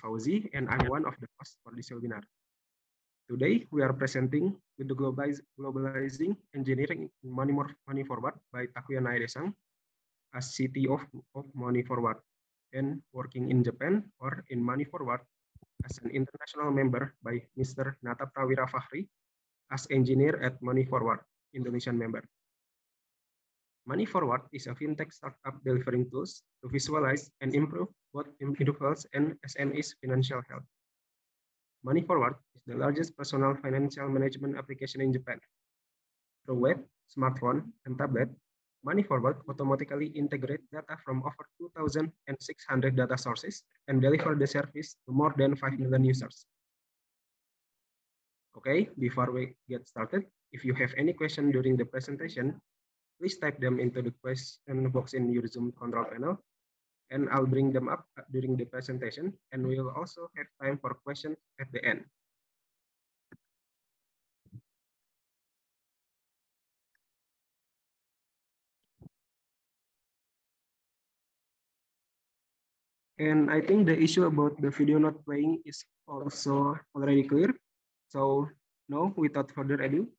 Fauzi, and I'm one of the hosts for this webinar. Today, we are presenting with the Globalizing Engineering in Money, Money Forward by Takuya naide a as CTO of, of Money Forward, and working in Japan or in Money Forward as an international member by Mr. Nata Prawira Fahri as engineer at Money Forward, Indonesian member. Money Forward is a fintech startup delivering tools to visualize and improve both individuals and SMEs' financial health. Money Forward is the largest personal financial management application in Japan. Through web, smartphone, and tablet, Money Forward automatically integrates data from over 2,600 data sources and delivers the service to more than 5 million users. Okay, before we get started, if you have any question during the presentation, please type them into the question box in your Zoom control panel, and I'll bring them up during the presentation, and we will also have time for questions at the end. And I think the issue about the video not playing is also already clear. So now, without further ado,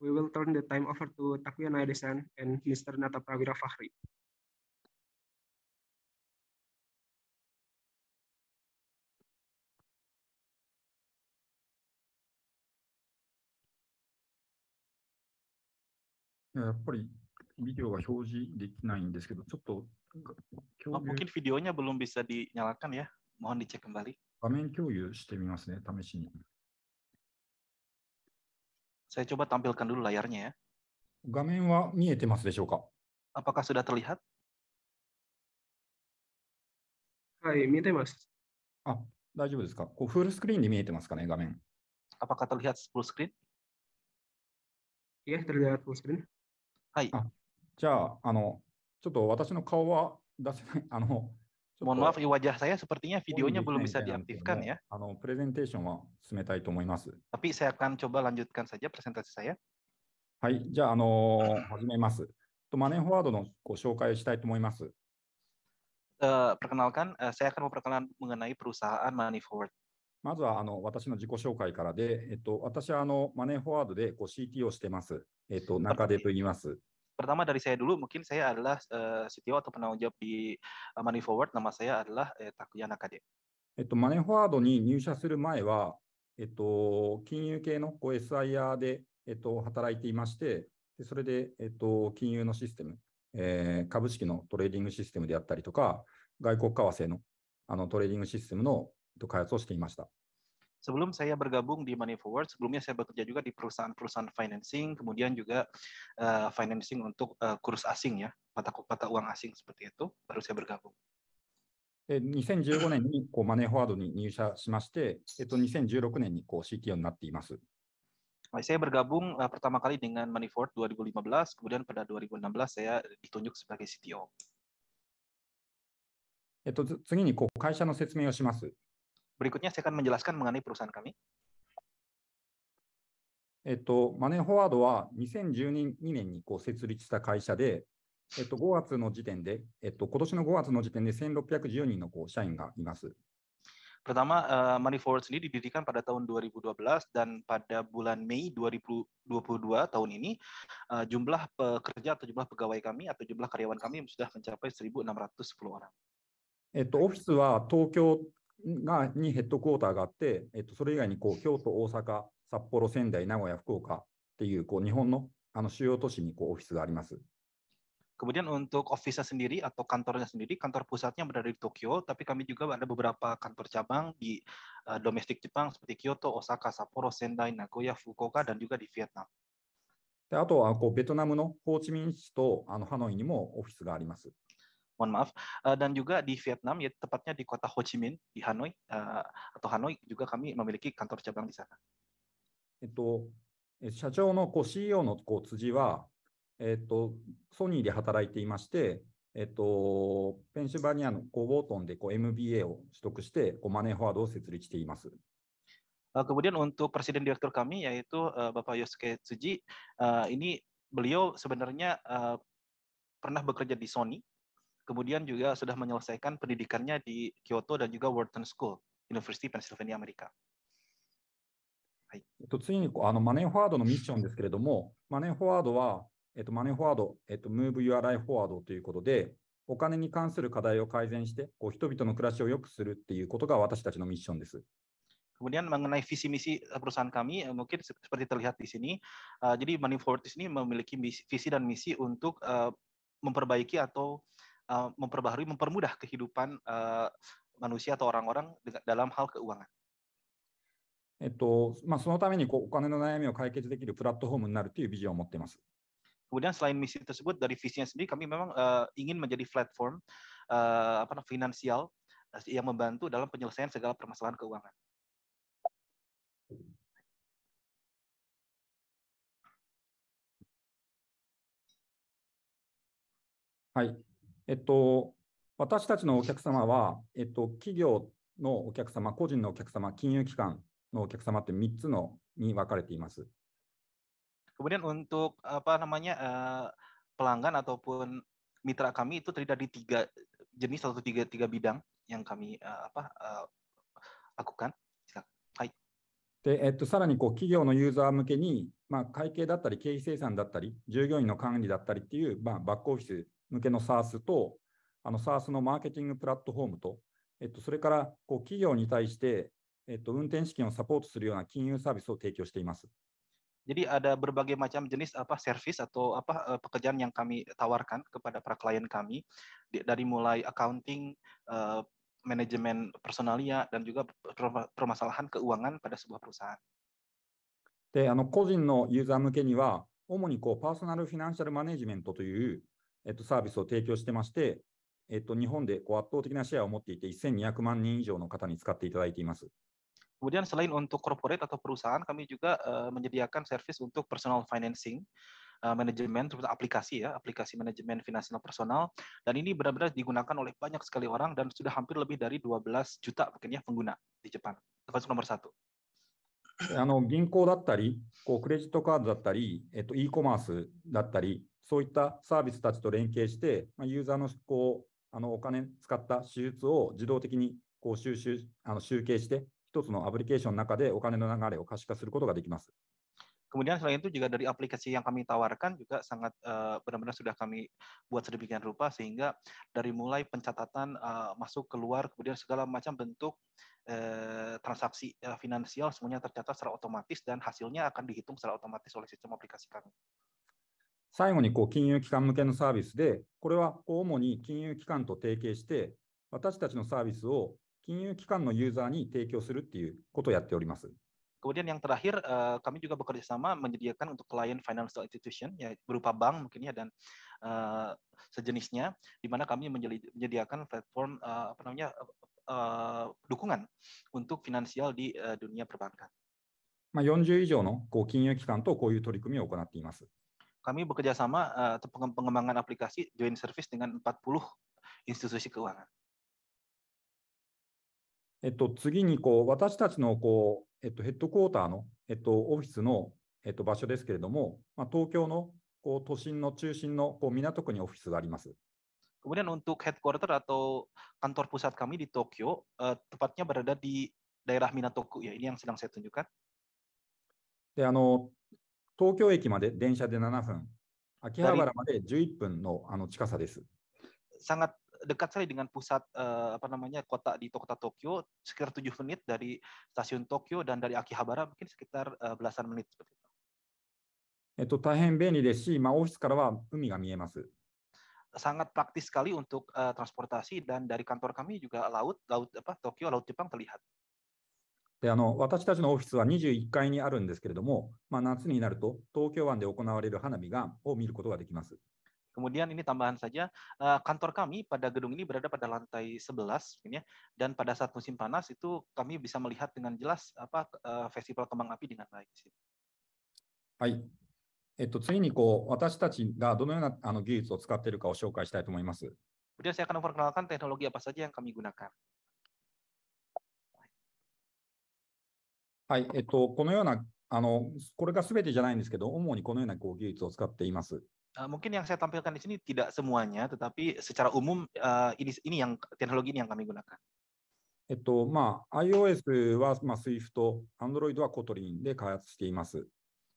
we will turn the time over to Takuya Naidesan and Mr. Nata Prawira Fahri. mungkin videonya belum bisa dinyalakan ya. Mohon dicek kembali. 画面共有してみますね、試しに。Saya coba tampilkan dulu layarnya ya. 画面は見えてますでしょうか Apakah sudah terlihat? はい、見えてます。あ、大丈夫ですかこうフルスクリーンで見えてますかね、画面。Apakah terlihat full screen? Ya, terlihat full screen. はい。あじゃあ、あの、ちょっと私の顔は出せない、あの、mohon maaf wajah saya sepertinya videonya belum bisa diaktifkan ya. あの、プレゼンテーションは進めたいと思います。Tapi saya akan coba lanjutkan saja presentasi saya. はい、じゃあ、あの、始めます。とマネーフォワードのご紹介したいと思います。Uh, perkenalkan, uh, saya akan memperkenalkan mengenai perusahaan Money Forward. まずはあの私の自己紹介からで、えっと、私はあのマネーフォワードでこう CT をしてます。えっと、中出と言います。pertama dari saya dulu mungkin saya adalah uh, CTO atau penanggung jawab di uh, Money Forward nama saya adalah eh, Takuya Nakade. Itu Money Forward に入社する前は、えっと、金融系のこう SIR で、えっと、働いていまして、でそれで、えっと、金融のシステム、えー、株式のトレーディングシステムであったりとか、外国為替のあのトレーディングシステムの、と、開発をしていました。sebelum saya bergabung di Money Forward, sebelumnya saya bekerja juga di perusahaan-perusahaan financing, kemudian juga uh, financing untuk uh, kurs asing ya, mata mata uang asing seperti itu, baru saya bergabung. 2015年にこうマネーフォワードに入社しまして、えっと、2016年にこう CTO になっています。Saya bergabung eh, pertama kali dengan Money Forward 2015, kemudian pada 2016 saya ditunjuk sebagai CTO. えっと、次にこう会社の説明をします。berikutnya saya akan menjelaskan mengenai perusahaan kami. wa 2012年にこう設立した会社でえっと5月の時点でえっと今年の5月の時点で1610人のこう社員がいます pertama uh, eh, Money Forward sendiri didirikan pada tahun 2012 dan pada bulan Mei 2022 tahun ini uh, jumlah pekerja atau jumlah pegawai kami atau jumlah karyawan kami sudah mencapai 1.610 orang. Office eh, Tokyo. がにヘッドクォーターがあって、えっと、それ以外にこう京都、大阪、札幌、仙台、名古屋、福岡っていうこう日本のあの主要都市にこうオフィスがあります。Kemudian untuk office-nya sendiri atau kantornya sendiri, kantor pusatnya berada di Tokyo, tapi kami juga ada beberapa kantor cabang di uh, domestik Jepang seperti Kyoto, Osaka, Sapporo, Sendai, Nagoya, Fukuoka, dan juga di Vietnam. であとはこうベトナムのホーチミン市とあのハノイにもオフィスがあります。mohon maaf uh, dan juga di Vietnam ya tepatnya di kota Ho Chi Minh di Hanoi uh, atau Hanoi juga kami memiliki kantor cabang di sana. えっと、社長のこう eh, CEO MBA を取得してこうマネーフォワードを設立しています。Kemudian untuk presiden direktur kami yaitu Bapak Yosuke Tsuji, ini beliau sebenarnya pernah bekerja di Sony kemudian juga sudah menyelesaikan pendidikannya di Kyoto dan juga Wharton School, University Pennsylvania America. はい、えっと、次にあのマネーフォワードのミッションですけれども、マネーフォワードは、えっと、マネーフォワード、えっと、Move Your Life Forward mengenai visi misi perusahaan kami eh, mungkin seperti terlihat di sini. Uh, jadi Money Forward di sini memiliki visi dan misi untuk uh, memperbaiki atau uh, Eh, memperbaharui, mempermudah kehidupan eh, manusia atau orang-orang dalam hal keuangan. えっとまあ、そのためにこうお金の悩みを解決できるプラットフォームになるというビジョンを持っています。Kemudian selain misi tersebut dari visinya sendiri kami memang uh, ingin menjadi platform uh, apa finansial yang membantu dalam penyelesaian segala permasalahan keuangan. Hai. えっと、私たちのお客様は、えっと、企業のお客様、個人のお客様、金融機関のお客様って3つのに分かれています。Kemudian untuk apa namanya uh, pelanggan ataupun mitra kami itu terdiri dari tiga jenis atau tiga tiga bidang yang kami uh, apa uh, lakukan. で、えっと、さらにこう企業のユーザー向けに、まあ、会計だったり、経費精算だったり、従業員の管理だったりっていう、まあ、バックオフィス向けの SARS と、あの SARS のマーケティングプラットフォームと、えっと、それからこう企業に対して、えっと、運転資金をサポートするような金融サービスを提供しています。Jadi ada berbagai macam jenis apa service atau apa pekerjaan yang kami tawarkan kepada para klien kami dari mulai accounting, uh, manajemen personalia dan juga permasalahan keuangan pada sebuah perusahaan. で、あの個人のユーザー向けには主にこうパーソナルフィナンシャルマネジメントというえっと、サービスを提供してまして、えっと、日本でこう圧倒的なシェアを持っていて、1200万人以上の方に使っていただいています。Kemudian selain untuk corporate atau perusahaan, kami juga uh, menyediakan service untuk personal financing, uh, eh, manajemen terutama aplikasi ya, aplikasi manajemen finansial personal. Dan ini benar-benar digunakan oleh banyak sekali orang dan sudah hampir lebih dari 12 juta mungkin ya pengguna di Jepang. Termasuk nomor satu. あの銀行だったり、こうクレジットカードだったり、えっと、e コマースだったり、そういったサービスたちと連携して、まあ、ユーザーのこうあのお金使った手術を自動的にこう収集あの集計して、一つのアプリケーションの中でお金の流れを可視化することができます。Kemudian selain itu juga dari aplikasi yang kami tawarkan juga sangat benar-benar uh, benar -benar sudah kami buat sedemikian rupa sehingga dari mulai pencatatan uh, masuk keluar kemudian segala macam bentuk Eh, transaksi eh, finansial semuanya tercatat secara otomatis dan hasilnya akan dihitung secara otomatis oleh sistem aplikasi kami. 最後にこう金融機関向けのサービスで、これは主に金融機関と提携して、私たちのサービスを金融機関のユーザーに提供するっていうことをやっております。Kemudian yang terakhir, eh, kami juga bekerja sama menyediakan untuk klien financial institution, ya berupa bank mungkin ya dan uh, sejenisnya, di mana kami menyediakan platform uh, apa namanya Eh, dukungan untuk finansial di eh, dunia perbankan. まあ、40以上のこう金融機関とこういう取り組みを行っています。Kami bekerja sama eh, atau uh, pengembangan aplikasi joint service dengan 40 institusi keuangan. えっと、次にこう私たちのこう、えっと、ヘッドクォーターの、えっと、オフィスの、えっと、場所ですけれども、まあ、東京のこう都心の中心のこう港区にオフィスがあります。Kemudian untuk headquarter atau kantor pusat kami di Tokyo, eh, tepatnya berada di daerah Minatoku ya. Ini yang sedang saya tunjukkan. Tokyo-eki, de 7 made 11 Sangat dekat sekali dengan pusat uh, apa namanya kota di kota Tokyo sekitar 7 menit dari stasiun Tokyo dan dari Akihabara mungkin sekitar uh, belasan menit seperti itu. えっと、大変便利ですし、まあ、オフィスからは海が見えます。sangat praktis sekali untuk uh, transportasi dan dari kantor kami juga laut laut apa Tokyo laut Jepang terlihat. であの私たちのオフィスは21階にあるんですけれども、まあ、夏になると東京湾で行われる花火がを見ることができます。Kemudian ini tambahan saja, eh, kantor kami pada gedung ini berada pada lantai 11 ya, dan pada saat musim panas itu kami bisa melihat dengan jelas apa eh, festival kembang api dengan baik. Hai, えっと、次にこう私たちがどのようなあの技術を使っているかを紹介したいと思います。Kemudian saya akan memperkenalkan teknologi apa saja yang kami gunakan. はい、えっと、このような、あの、これがすべてじゃないんですけど、主にこのようなこう技術を使っています。Mungkin yang saya tampilkan di sini tidak semuanya, tetapi secara umum uh, ini ini yang teknologi ini yang kami gunakan. えっと、まあ、iOS は、まあ、Swift、Android は Kotlin で開発しています。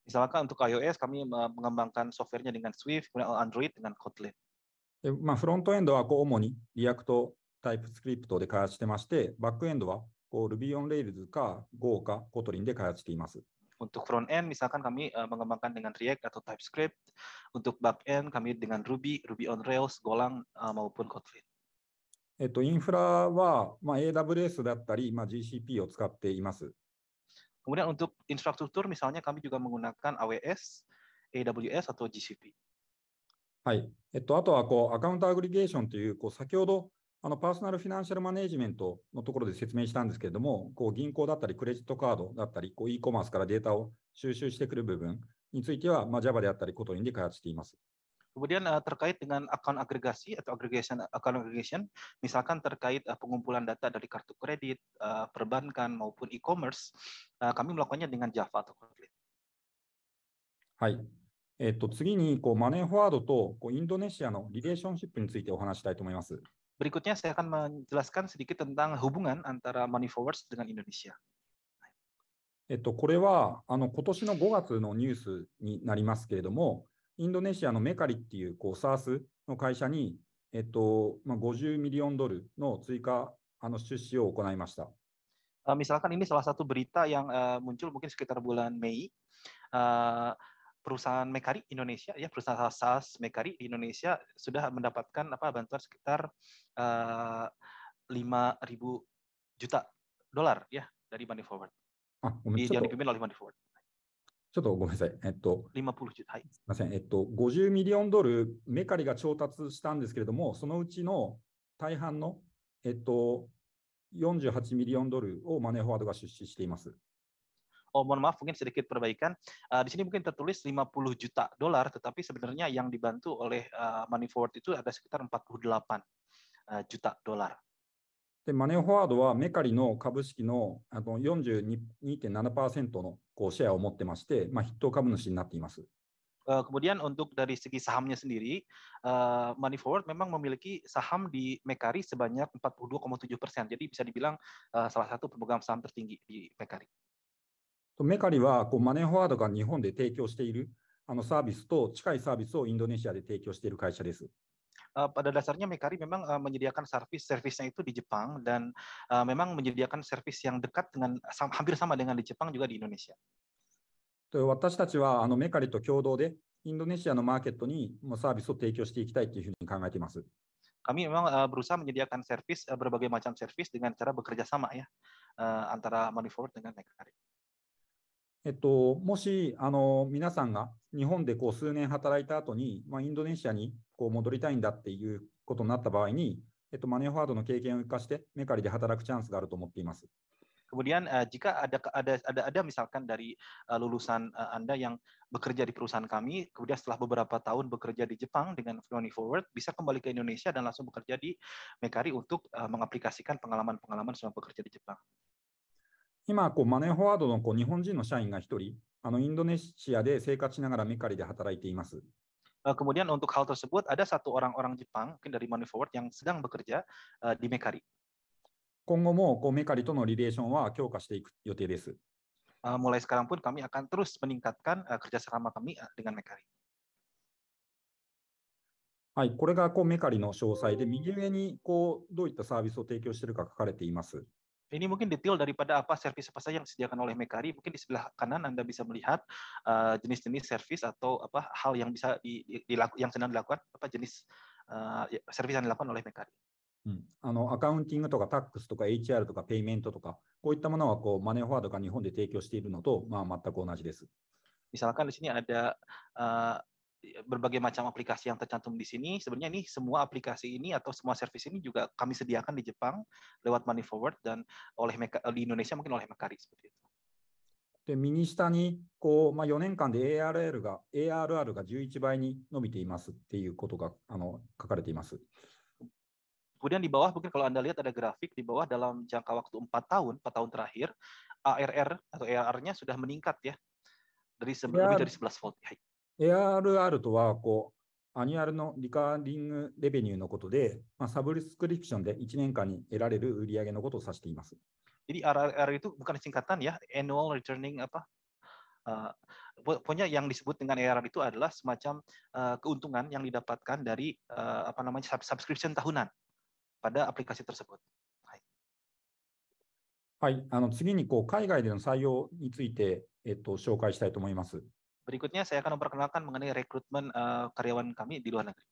Misalkan untuk iOS kami mengembangkan softwarenya dengan Swift, kemudian Android dengan Kotlin. React TypeScript でまあ、フロントエンドはこう主にリアクト、タイプスクリプトで開発してまして、バックエンドはこう Ruby on Rails か Go か Kotlin で開発しています。Untuk front end misalkan kami e, mengembangkan dengan React atau TypeScript, untuk back end kami dengan Ruby, Ruby on Rails, Golang e, maupun Kotlin. AWS, えっと、インフラは、まあ、AWS だったり、まあ、GCP を使っています。Kemudian untuk infrastruktur misalnya kami juga menggunakan AWS, AWS あと GCP。はい。えっと、あとはこうアカウントアグリゲーションというこう先ほどあのパーソナルフィナンシャルマネジメントのところで説明したんですけれども、こう銀行だったりクレジットカードだったり、こう e コマースからデータを収集してくる部分については、まあ、Java であったり、コトリンで開発しています。Kemudian uh, terkait dengan account agregasi atau aggregation account aggregation, misalkan terkait uh, pengumpulan data dari kartu kredit, uh, perbankan maupun e-commerce, uh, kami melakukannya dengan Java atau Kotlin. Hai. えっと、次にこうマネーフォワードとこうインドネシアのリレーションシップについてお話したいと思います。Berikutnya saya akan menjelaskan sedikit tentang hubungan antara money forwards dengan Indonesia. えっと、これはあの今年の5月のニュースになりますけれども、インドネシアのメカリっていうこう SARS の会社に、えっとまあ、50ミリオンドルの追加あの出資を行いました。Uh, misalkan ini salah satu berita yang uh, muncul mungkin sekitar bulan Mei. Uh, perusahaan Mekari Indonesia ya perusahaan SAS Mekari di Indonesia sudah mendapatkan apa bantuan sekitar uh, 5000 juta dolar ya dari Money Forward. Ah, di, yang dipimpin oleh Money Forward. ちょっとごめんなさい。えっと、リマポルチュ、はい。すみません。えっと、50ミリオンドル、メカリが調達したんですけれども、そのうちの大半の、えっと、48ミリオンドルをマネーフォワードが出資しています。oh mohon maaf mungkin sedikit perbaikan uh, di sini mungkin tertulis 50 juta dolar tetapi sebenarnya yang dibantu oleh uh, money forward itu ada sekitar 48 uh, juta dolar で、マネーフォワードはメカリの株式のあの42.7%のこうシェアを持ってまして、まあ、筆頭株主になっています。Uh, kemudian untuk dari segi sahamnya sendiri, uh, Money Forward memang memiliki saham di Mekari sebanyak 42,7 persen. Jadi bisa dibilang uh, salah satu pemegang saham tertinggi di Mekari. メカリはこうマネーフォワードが日本で提供しているあのサービスと近いサービスをインドネシアで提供している会社です。uh, pada dasarnya Mekari memang uh, menyediakan servis servisnya itu di Jepang dan uh, memang menyediakan servis yang dekat dengan hampir sama dengan di Jepang juga di Indonesia. 私たちはあのメカリと共同でインドネシアのマーケットにもサービスを提供していきたいというふうに考えています。kami memang uh, berusaha menyediakan servis uh, berbagai macam servis dengan cara bekerja sama ya uh, antara Manifold dengan Mekari. えっと、もしあの皆さんが日本でこう数年働いた後に、まあ、インドネシアにこう戻りたいんだっていうことになった場合に、えっと、マネーフォワードの経験を生かしてメカリで働くチャンスがあると思っています。Kemudian uh, jika ada ada ada ada misalkan dari uh, lulusan uh, Anda yang bekerja di perusahaan kami, kemudian setelah beberapa tahun bekerja di Jepang dengan Money Forward, bisa kembali ke Indonesia dan langsung bekerja di Mekari untuk uh, mengaplikasikan pengalaman-pengalaman selama bekerja di Jepang. 今こう、マネーフォワードのこう日本人の社員が1人、あのインドネシアで生活しながらメカリで働いています。Kemudian untuk hal tersebut ada satu orang-orang Jepang mungkin dari Money Forward yang sedang bekerja uh, di Mekari. 今後もこうメカリとのリレーションは強化していく予定です。Uh, mulai sekarang pun kami akan terus meningkatkan uh, kerjasama kami uh, dengan Mekari. はい、これがこうメカリの詳細で、右上にこうどういったサービスを提供しているか書かれています。Ini mungkin detail daripada apa servis apa saja yang disediakan oleh Mekari. Mungkin di sebelah kanan Anda bisa melihat eh, jenis-jenis uh, servis atau apa hal yang bisa di, yang sedang dilakukan apa jenis uh, servis yang dilakukan oleh Mekari. うん、あのアカウンティングとかタックスとか hmm. HR とかペイメントとか、こういったものはこうマネーフォワードが日本で提供しているのと、まあ、全く同じです。misalkan di sini ada eh, berbagai macam aplikasi yang tercantum di sini. Sebenarnya ini semua aplikasi ini atau semua service ini juga kami sediakan di Jepang lewat Money Forward dan oleh di Indonesia mungkin oleh Mekari seperti itu. で右下にこう、まあ、4年間で ARR が ARR が11倍に伸びていますっていうことがあの書かれています。Kemudian di bawah mungkin kalau Anda lihat ada grafik di bawah dalam jangka waktu 4 tahun, 4 tahun terakhir ARR atau ARR-nya sudah meningkat ya. Dari sebelumnya dari 11 volt. ARR とはこう、アニュアルのリカーリングレベニューのことで、まあ、サブスクリプションで1年間に得られる売上のことを指しています。Jadi RRR itu bukan singkatan ya, annual returning apa? Uh, pokoknya yang disebut dengan ARR itu adalah semacam uh, keuntungan yang didapatkan dari uh, apa namanya subscription tahunan pada aplikasi tersebut. はい、あの次にこう海外での採用について、えっと、紹介したいと思います。Berikutnya saya akan memperkenalkan mengenai rekrutmen uh, karyawan kami di luar negeri.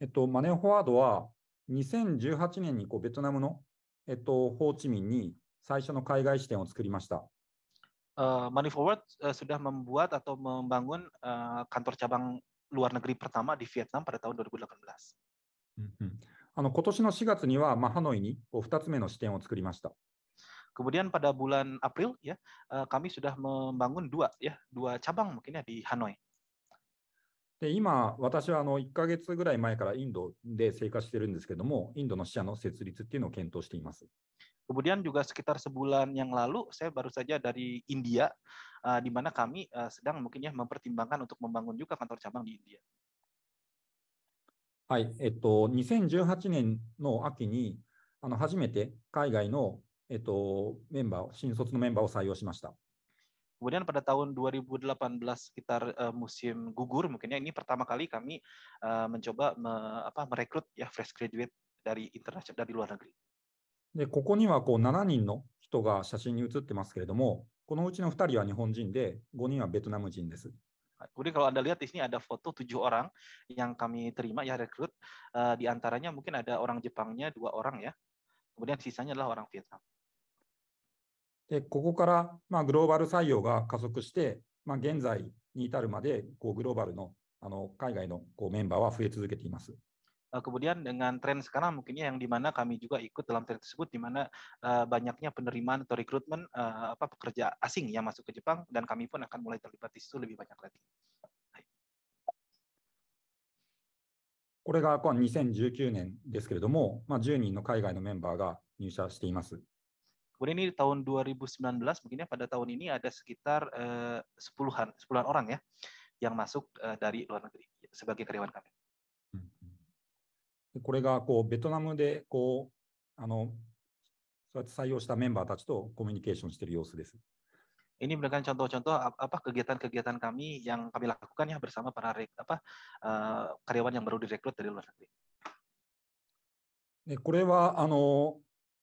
えっと、マネーフォワードは2018年にこうベトナムの、えっと、ホーチミンに最初の海外支店を作りました。Uh, Money Forward uh, sudah membuat atau membangun uh, kantor cabang luar negeri pertama di Vietnam pada tahun 2018. Hmm, hmm. あの今年の4月には、まあ、ハノイにこう2つ目の支店を作りました。Kemudian pada bulan April ya eh, kami sudah membangun dua ya dua cabang mungkin ya di Hanoi. で今、私はあの1ヶ月ぐらい前からインドで生活してるんですけども、インドの支社の設立っていうのを検討しています。Kemudian juga sekitar sebulan yang lalu saya baru saja dari India uh, di mana kami uh, sedang mungkin ya mempertimbangkan untuk membangun juga kantor cabang di India. はいえっと2018 2018年の秋にあの初めて海外のえっと、メンバー、新卒のメンバーを採用しました。Kemudian pada tahun 2018 sekitar uh, musim gugur mungkinnya ini pertama kali kami uh, mencoba me, apa, merekrut ya fresh graduate dari internasional dari luar negeri. でここにはこう7人の人が写真に写ってますけれども、このうちの2人は日本人で、5人はベトナム人です。Kemudian kalau Anda lihat di sini ada foto tujuh orang yang kami terima ya rekrut. Uh, di antaranya mungkin ada orang Jepangnya dua orang ya. Kemudian sisanya adalah orang Vietnam. で、ここから、まあ、グローバル採用が加速して、まあ、現在に至るまで、こう、グローバルの、あの、海外の、こう、メンバーは増え続けています。kemudian dengan tren sekarang mungkinnya yang dimana kami juga ikut dalam tren tersebut di mana uh, banyaknya penerimaan atau rekrutmen uh, apa pekerja asing yang masuk ke Jepang dan kami pun akan mulai terlibat di situ lebih banyak lagi. これが2019年ですけれども、まあ、10人の海外のメンバーが入社しています。Kemudian ini di tahun 2019 begini pada tahun ini ada sekitar eh, sepuluhan sepuluhan orang ya yang masuk eh, dari luar negeri sebagai karyawan kami. Hmm, hmm. Ini merupakan contoh-contoh apa kegiatan-kegiatan kami yang kami lakukan ya bersama para apa uh, karyawan yang baru direkrut dari luar negeri. これはあの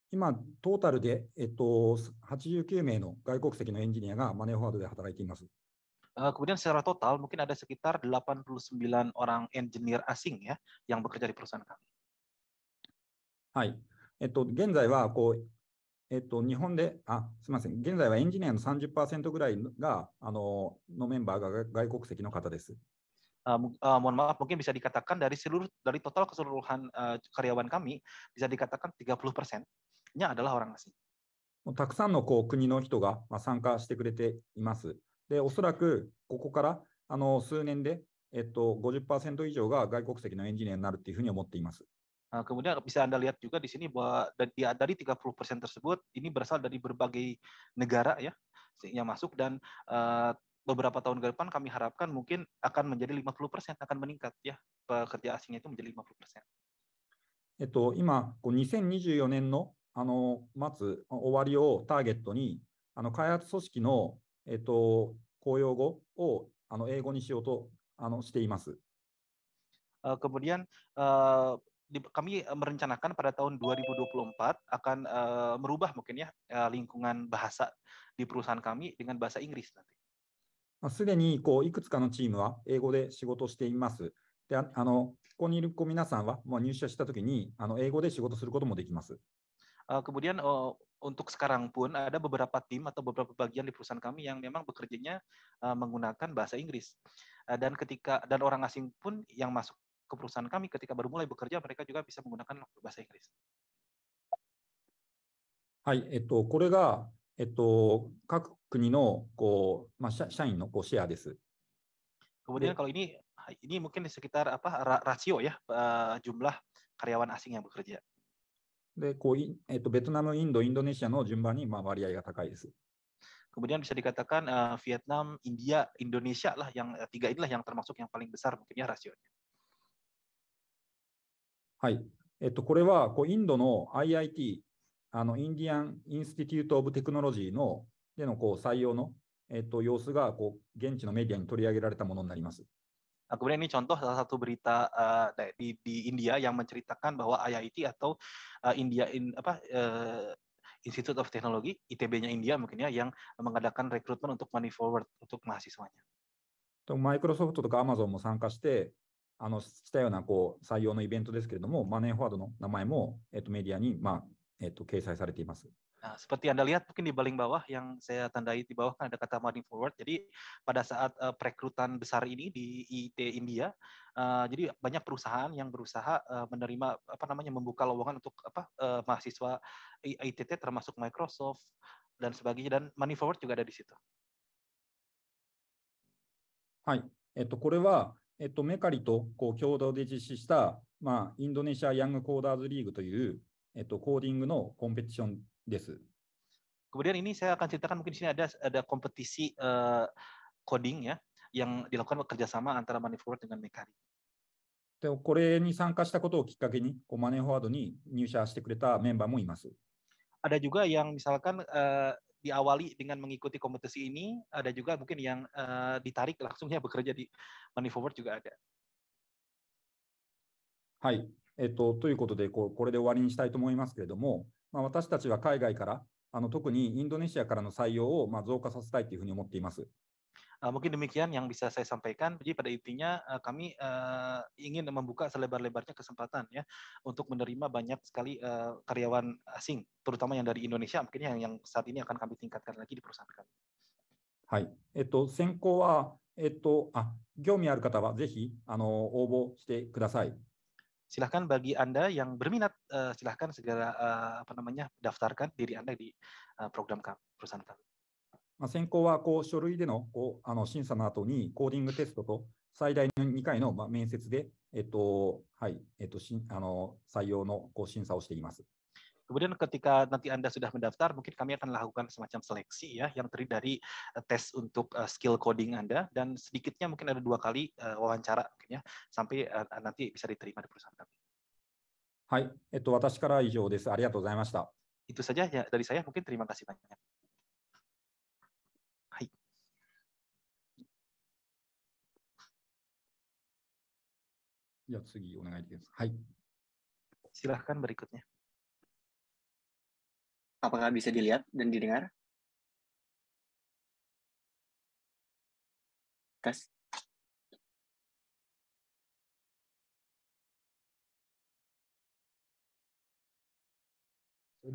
今、トータルで、えっと、89名の外国籍のエンジニアがマネーフォワードで働いています。Kemudian secara total mungkin ada sekitar 89 orang engineer asing ya yang bekerja di perusahaan kami. はい。えっと、現在はこう、えっと、日本で、あ、すみません。現在はエンジニアの30%ぐらいが、あの、のメンバーが外国籍の方です。uh, mohon maaf mungkin bisa dikatakan dari seluruh dari total keseluruhan uh, karyawan kami bisa dikatakan 30 persen nya kemudian bisa Anda lihat juga di sini bahwa dari 30% tersebut ini berasal dari berbagai negara ya yang masuk dan uh, beberapa tahun ke depan kami harapkan mungkin akan menjadi 50% akan meningkat ya pekerja asingnya itu menjadi 50%. えっと、今、こう2024年のあの待つ終わりをターゲットにあの開発組織の、えっと、公用語をあの英語にしようとあのしています。Uh, kemudian uh, di, kami merencanakan pada tahun 2024 akan uh, merubah mungkin ya uh, lingkungan bahasa di perusahaan kami dengan bahasa Inggris nanti. すでにこういくつかのチームは英語で仕事しています。であのここにいる皆さんは、まあ、入社したときにあの英語で仕事することもできます。Uh, kemudian uh, untuk sekarang pun ada beberapa tim atau beberapa bagian di perusahaan kami yang memang bekerjanya uh, menggunakan bahasa Inggris. Uh, dan ketika dan orang asing pun yang masuk ke perusahaan kami ketika baru mulai bekerja mereka juga bisa menggunakan bahasa Inggris. Kemudian kalau ini ini mungkin sekitar apa rasio ya uh, jumlah karyawan asing yang bekerja. でこうえっとベトナム、インド、インドネシアの順番にまあ割合が高いです。Kemudian bisa dikatakan uh, Vietnam, India, Indonesia lah yang tiga inilah yang termasuk yang paling besar mungkin ya rasionya. はい。えっと、これはこうインドの IIT、あのインディアン・インスティテュート・オブ・テクノロジーのでのこう採用の、えっと、様子がこう現地のメディアに取り上げられたものになります。Nah, kemudian ini contoh salah satu berita uh, di, di India yang menceritakan bahwa IIT atau uh, India in, apa uh, Institute of Technology ITB-nya India mungkin ya yang mengadakan rekrutmen untuk money forward untuk mahasiswanya. Nah, seperti Anda lihat mungkin di paling bawah yang saya tandai di bawah kan ada kata money forward. Jadi pada saat uh, perekrutan besar ini di IT India, uh, jadi banyak perusahaan yang berusaha uh, menerima apa namanya membuka lowongan untuk apa uh, mahasiswa ITT termasuk Microsoft dan sebagainya dan money forward juga ada di situ. Hai, itu はい。えっと、これは、えっと、メカリとこう共同で実施した、まあ、インドネシアヤングコーダーズリーグという、えっと、コーディングのコンペティション Kemudian ini saya akan ceritakan mungkin di sini ada ada kompetisi uh, coding ya yang dilakukan kerjasama antara money forward dengan mekari. でこれに参加したことをきっかけに、こうマネーフォワードに入社してくれたメンバーもいます。Ada juga yang misalkan uh, diawali dengan mengikuti kompetisi ini, ada juga mungkin yang uh, ditarik langsungnya bekerja di Money Forward juga ada. はい、えっと、ということでこう、これで終わりにしたいと思いますけれども、まあ、私たちは海外からあの特にインドネシアからの採用をまあ増加させたいというふうに思っています。Uh, mungkin demikian yang bisa saya sampaikan. Jadi pada intinya uh, kami uh, ingin membuka selebar-lebarnya kesempatan ya untuk menerima banyak sekali uh, karyawan asing, terutama yang dari Indonesia. Mungkin yang yang saat ini akan kami tingkatkan lagi di perusahaan kami. はい。えっと先行はえっとあ興味ある方はぜひあの応募してください。silahkan bagi anda yang berminat uh, silahkan segera uh, apa namanya daftarkan diri anda di uh, program kami, perusahaan kami. 選考はこう書類でのこうあの審査の後にコーディングテストと最大の2回の面接で、採用のこう審査をしています。Kemudian ketika nanti Anda sudah mendaftar, mungkin kami akan lakukan semacam seleksi ya, yang terdiri dari eh, tes untuk eh, skill coding Anda, dan sedikitnya mungkin ada dua kali eh, wawancara mungkin ya, sampai nanti bisa diterima di perusahaan kami. Hai, itu Itu saja ya dari saya mungkin terima kasih banyak. Hai. Ya, Silahkan berikutnya. Apakah bisa dilihat dan didengar? Tes.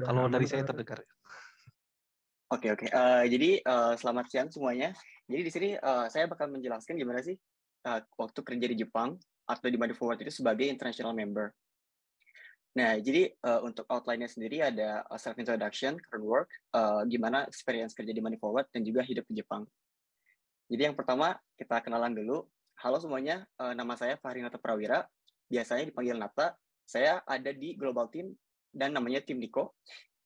Kalau dari saya terdengar. Oke okay, oke. Okay. Uh, eh, jadi uh, selamat siang semuanya. Jadi di sini uh, saya bakal menjelaskan gimana sih uh, waktu kerja di Jepang atau di Money Forward itu sebagai international member. Nah, jadi uh, untuk outline-nya sendiri ada eh, self-introduction, current work, uh, eh, gimana experience kerja di Money Forward, dan juga hidup di Jepang. Jadi yang pertama, kita kenalan dulu. Halo semuanya, uh, nama saya Fahri Nata Prawira. Biasanya dipanggil Nata. Saya ada di Global Team dan namanya Tim Niko.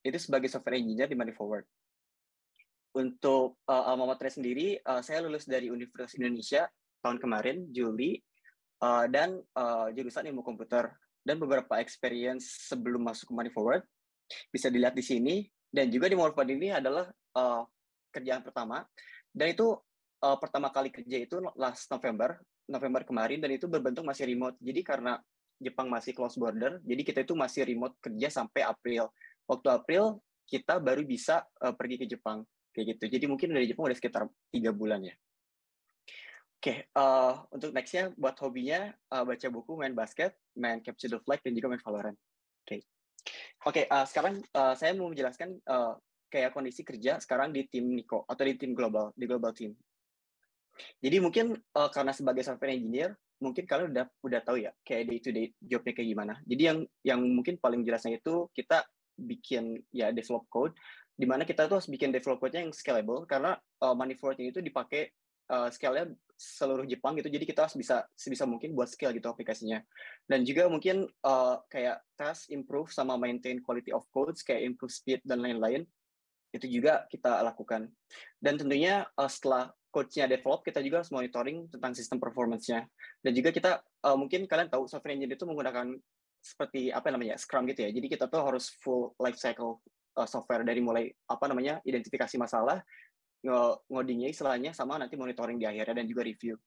Itu sebagai software engineer di Money Forward. Untuk uh, alma sendiri, uh, saya lulus dari Universitas Indonesia tahun kemarin, Juli, uh, dan uh, jurusan ilmu komputer dan beberapa experience sebelum masuk ke Money Forward bisa dilihat di sini dan juga di Money Forward ini adalah uh, kerjaan pertama dan itu uh, pertama kali kerja itu last November November kemarin dan itu berbentuk masih remote jadi karena Jepang masih close border jadi kita itu masih remote kerja sampai April waktu April kita baru bisa uh, pergi ke Jepang kayak gitu jadi mungkin dari Jepang udah sekitar tiga bulan ya Oke, okay, uh, eh, untuk nextnya buat hobinya uh, baca buku, main basket, main Capture the Flag, dan juga main Valorant. Oke, okay. oke. Okay, uh, eh, sekarang uh, saya mau menjelaskan uh, kayak kondisi kerja sekarang di tim Niko atau di tim global, di global team. Jadi mungkin uh, karena sebagai software engineer, mungkin kalian udah udah tahu ya kayak day to day jobnya kayak gimana. Jadi yang yang mungkin paling jelasnya itu kita bikin ya develop code, dimana kita tuh harus bikin develop code-nya yang scalable karena uh, manifold ini itu dipakai uh, scale-nya seluruh Jepang gitu. Jadi kita harus bisa sebisa mungkin buat scale gitu aplikasinya. Dan juga mungkin uh, kayak tes, improve sama maintain quality of codes, kayak improve speed dan lain-lain. Itu juga kita lakukan. Dan tentunya uh, setelah coachnya develop, kita juga harus monitoring tentang sistem performancenya. Dan juga kita uh, mungkin kalian tahu software engineer itu menggunakan seperti apa namanya Scrum gitu ya. Jadi kita tuh harus full life cycle software dari mulai apa namanya identifikasi masalah ngodingnya istilahnya sama nanti monitoring di akhirnya dan juga review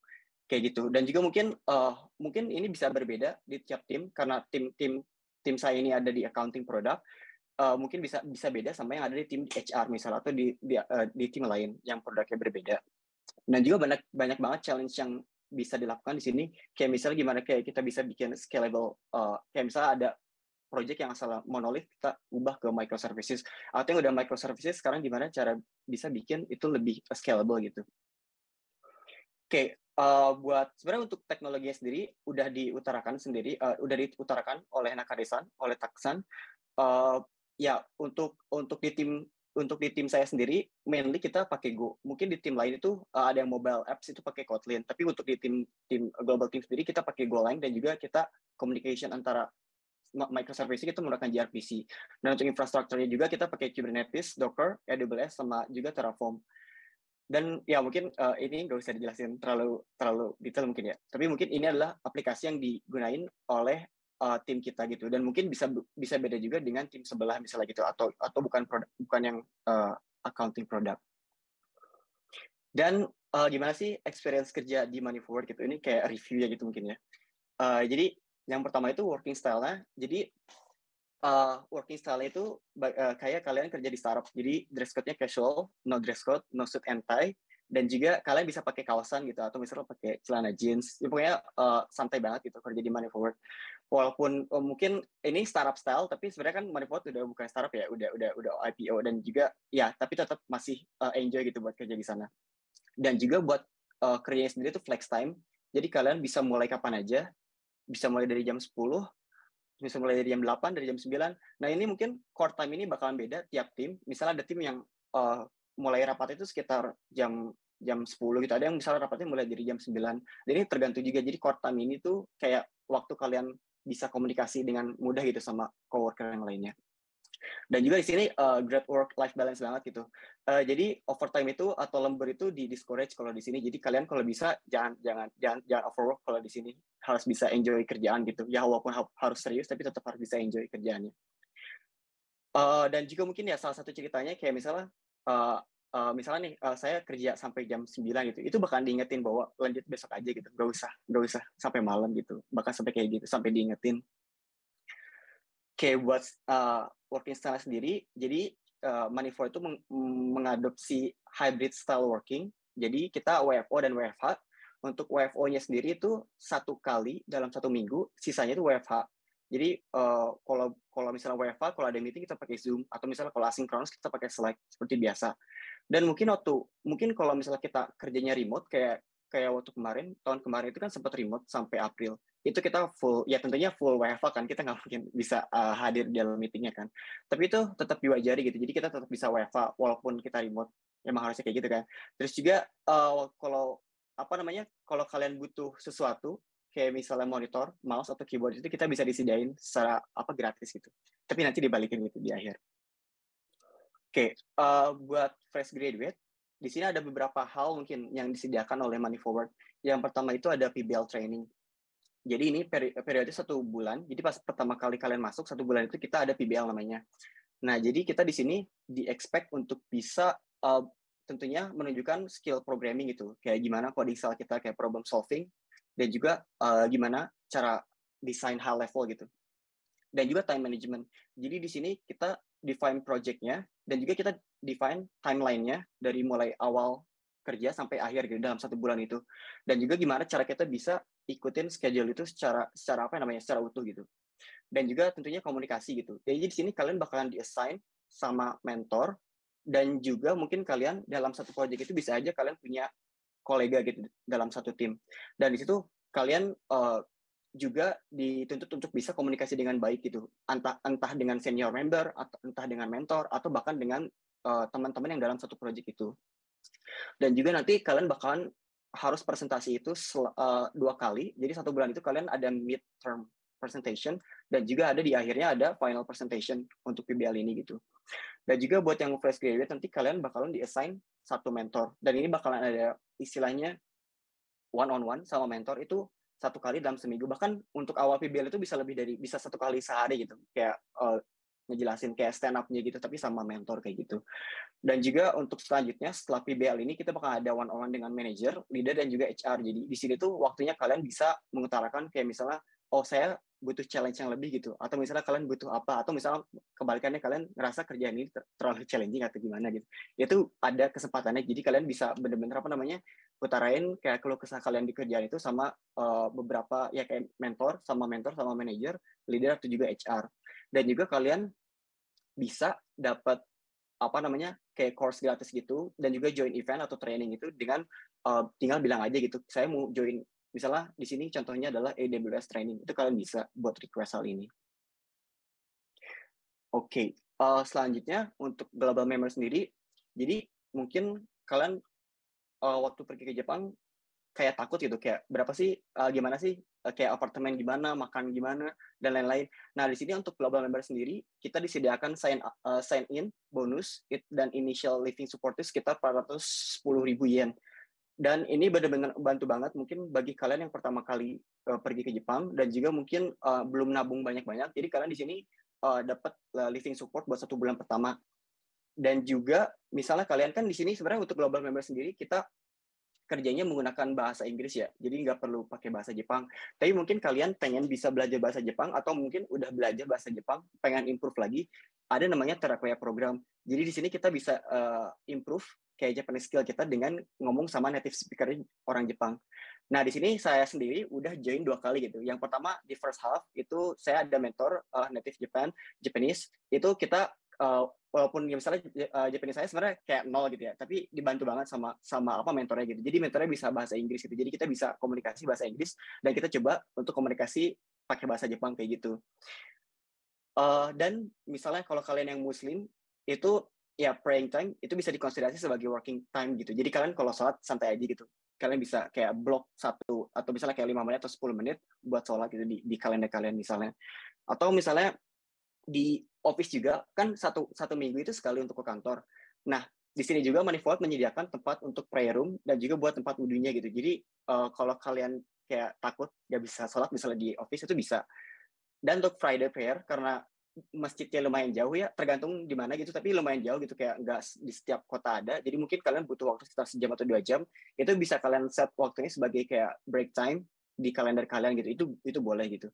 kayak gitu dan juga mungkin uh, mungkin ini bisa berbeda di tiap tim karena tim tim tim saya ini ada di accounting product uh, mungkin bisa bisa beda sama yang ada di tim HR misalnya atau di di, uh, di tim lain yang produknya berbeda dan juga banyak banyak banget challenge yang bisa dilakukan di sini kayak misalnya gimana kayak kita bisa bikin scalable uh, kayak misalnya ada project yang asal monolith kita ubah ke microservices atau yang udah microservices sekarang gimana cara bisa bikin itu lebih scalable gitu. Oke, okay, uh, eh, buat sebenarnya untuk teknologi sendiri udah diutarakan sendiri, uh, udah diutarakan oleh Nakadesan, oleh Taksan. Uh, ya untuk untuk di tim untuk di tim saya sendiri mainly kita pakai Go. Mungkin di tim lain itu uh, ada yang mobile apps itu pakai Kotlin, tapi untuk di tim tim global team sendiri kita pakai Golang dan juga kita communication antara microservice kita menggunakan gRPC. Dan untuk infrastrukturnya juga kita pakai Kubernetes, Docker, AWS, sama juga Terraform. Dan ya mungkin uh, ini nggak usah dijelasin terlalu terlalu detail mungkin ya. Tapi mungkin ini adalah aplikasi yang digunain oleh uh, tim kita gitu. Dan mungkin bisa bisa beda juga dengan tim sebelah misalnya gitu atau atau bukan produk, bukan yang uh, accounting product. Dan uh, gimana sih experience kerja di Money Forward gitu? Ini kayak review ya gitu mungkin ya. Uh, jadi yang pertama itu working style-nya. Jadi uh, working style itu uh, kayak kalian kerja di startup. Jadi dress code-nya casual, no dress code, no suit and tie. Dan juga kalian bisa pakai kawasan gitu atau misalnya pakai celana jeans. Ya, pokoknya uh, santai banget gitu kerja di money forward. Walaupun uh, mungkin ini startup style, tapi sebenarnya kan money forward udah bukan startup ya, udah udah udah IPO dan juga ya, tapi tetap masih uh, enjoy gitu buat kerja di sana. Dan juga buat uh, kerjanya sendiri itu flex time. Jadi kalian bisa mulai kapan aja, bisa mulai dari jam 10, bisa mulai dari jam 8, dari jam 9. Nah, ini mungkin core time ini bakalan beda tiap tim. Misalnya ada tim yang uh, mulai rapat itu sekitar jam jam 10 gitu. Ada yang misalnya rapatnya mulai dari jam 9. Jadi ini tergantung juga. Jadi core time ini tuh kayak waktu kalian bisa komunikasi dengan mudah gitu sama coworker yang lainnya dan juga di sini uh, grab work life balance banget gitu uh, jadi overtime itu atau lembur itu di discourage kalau di sini jadi kalian kalau bisa jangan jangan jangan jangan overwork kalau di sini harus bisa enjoy kerjaan gitu ya walaupun ha harus serius tapi tetap harus bisa enjoy kerjaannya uh, dan juga mungkin ya salah satu ceritanya kayak misalnya uh, Uh, misalnya nih uh, saya kerja sampai jam 9 gitu itu bahkan diingetin bahwa lanjut besok aja gitu gak usah gak usah sampai malam gitu bahkan sampai kayak gitu sampai diingetin kayak buat uh, working style sendiri jadi uh, eh, Manifold itu meng mengadopsi hybrid style working jadi kita WFO dan WFH untuk WFO-nya sendiri itu satu kali dalam satu minggu sisanya itu WFH jadi uh, kalau kalau misalnya WFh, kalau ada meeting kita pakai Zoom atau misalnya kalau asinkronus kita pakai Slack seperti biasa. Dan mungkin waktu mungkin kalau misalnya kita kerjanya remote kayak kayak waktu kemarin tahun kemarin itu kan sempat remote sampai April itu kita full ya tentunya full WFA kan kita nggak mungkin bisa uh, hadir di dalam meetingnya kan tapi itu tetap diwajari gitu jadi kita tetap bisa WFA walaupun kita remote emang harusnya kayak gitu kan terus juga uh, kalau apa namanya kalau kalian butuh sesuatu kayak misalnya monitor, mouse atau keyboard itu kita bisa disediain secara apa gratis gitu. Tapi nanti dibalikin gitu di akhir. Oke, okay, uh, eh, buat fresh graduate di sini ada beberapa hal mungkin yang disediakan oleh Money Forward. Yang pertama itu ada PBL training jadi ini peri periode satu bulan. Jadi pas pertama kali kalian masuk satu bulan itu kita ada PBL namanya. Nah, jadi kita di sini di expect untuk bisa uh, tentunya menunjukkan skill programming gitu. Kayak gimana coding style kita kayak problem solving dan juga uh, gimana cara desain high level gitu. Dan juga time management. Jadi di sini kita define projectnya dan juga kita define timelinenya dari mulai awal kerja sampai akhir gitu dalam satu bulan itu dan juga gimana cara kita bisa ikutin schedule itu secara secara apa namanya secara utuh gitu dan juga tentunya komunikasi gitu ya, jadi di sini kalian bakalan diassign sama mentor dan juga mungkin kalian dalam satu project itu bisa aja kalian punya kolega gitu dalam satu tim dan di situ kalian uh, juga dituntut untuk bisa komunikasi dengan baik gitu entah entah dengan senior member atau entah dengan mentor atau bahkan dengan eh, teman-teman uh, yang dalam satu project itu dan juga nanti kalian bakalan harus presentasi itu uh, dua kali. Jadi satu bulan itu kalian ada mid term presentation dan juga ada di akhirnya ada final presentation untuk PBL ini gitu. Dan juga buat yang fresh graduate nanti kalian bakalan di assign satu mentor dan ini bakalan ada istilahnya one on one sama mentor itu satu kali dalam seminggu bahkan untuk awal PBL itu bisa lebih dari bisa satu kali sehari gitu kayak uh, ngejelasin kayak stand up-nya gitu tapi sama mentor kayak gitu. Dan juga untuk selanjutnya setelah PBL ini kita bakal ada one on one dengan manager, leader dan juga HR. Jadi di sini tuh waktunya kalian bisa mengutarakan kayak misalnya oh saya butuh challenge yang lebih gitu atau misalnya kalian butuh apa atau misalnya kebalikannya kalian ngerasa kerjaan ini ter terlalu challenging atau gimana gitu itu ada kesempatannya jadi kalian bisa bener-bener apa namanya utarain kayak kalau kesah kalian di kerjaan itu sama uh, beberapa ya kayak mentor sama mentor sama manager, leader atau juga HR dan juga kalian bisa dapat apa namanya kayak course gratis gitu dan juga join event atau training itu dengan uh, tinggal bilang aja gitu saya mau join misalnya di sini contohnya adalah AWS training itu kalian bisa buat request hal ini oke okay. uh, eh, selanjutnya untuk global member sendiri jadi mungkin kalian uh, waktu pergi ke Jepang kayak takut gitu kayak berapa sih uh, gimana sih Eh, kayak apartemen gimana, makan gimana, dan lain-lain. Nah, di sini untuk global member sendiri, kita disediakan sign, uh, eh, sign in bonus it, dan initial living support sekitar 410 ribu yen. Dan ini benar-benar bantu banget mungkin bagi kalian yang pertama kali uh, pergi ke Jepang dan juga mungkin uh, belum nabung banyak-banyak. Jadi kalian di sini uh, dapat uh, living support buat satu bulan pertama. Dan juga misalnya kalian kan di sini sebenarnya untuk global member sendiri kita kerjanya menggunakan bahasa Inggris ya, jadi nggak perlu pakai bahasa Jepang. Tapi mungkin kalian pengen bisa belajar bahasa Jepang atau mungkin udah belajar bahasa Jepang, pengen improve lagi, ada namanya terapia program. Jadi di sini kita bisa uh, improve kayak Japanese skill kita dengan ngomong sama native speaker orang Jepang. Nah di sini saya sendiri udah join dua kali gitu. Yang pertama di first half itu saya ada mentor uh, native Japan, Japanese itu kita uh, walaupun ya misalnya uh, Japanese saya sebenarnya kayak nol gitu ya, tapi dibantu banget sama sama apa mentornya gitu. Jadi mentornya bisa bahasa Inggris gitu. Jadi kita bisa komunikasi bahasa Inggris dan kita coba untuk komunikasi pakai bahasa Jepang kayak gitu. Uh, dan misalnya kalau kalian yang Muslim itu ya praying time itu bisa dikonsiderasi sebagai working time gitu. Jadi kalian kalau sholat santai aja gitu. Kalian bisa kayak blok satu atau misalnya kayak lima menit atau 10 menit buat sholat gitu di, di kalender kalian misalnya. Atau misalnya di office juga kan satu satu minggu itu sekali untuk ke kantor. Nah, di sini juga Manifold menyediakan tempat untuk prayer room dan juga buat tempat wudhunya gitu. Jadi uh, kalau kalian kayak takut nggak bisa sholat misalnya di office itu bisa. Dan untuk Friday prayer karena masjidnya lumayan jauh ya, tergantung di mana gitu, tapi lumayan jauh gitu kayak nggak di setiap kota ada. Jadi mungkin kalian butuh waktu sekitar sejam atau dua jam. Itu bisa kalian set waktunya sebagai kayak break time di kalender kalian gitu. Itu itu boleh gitu.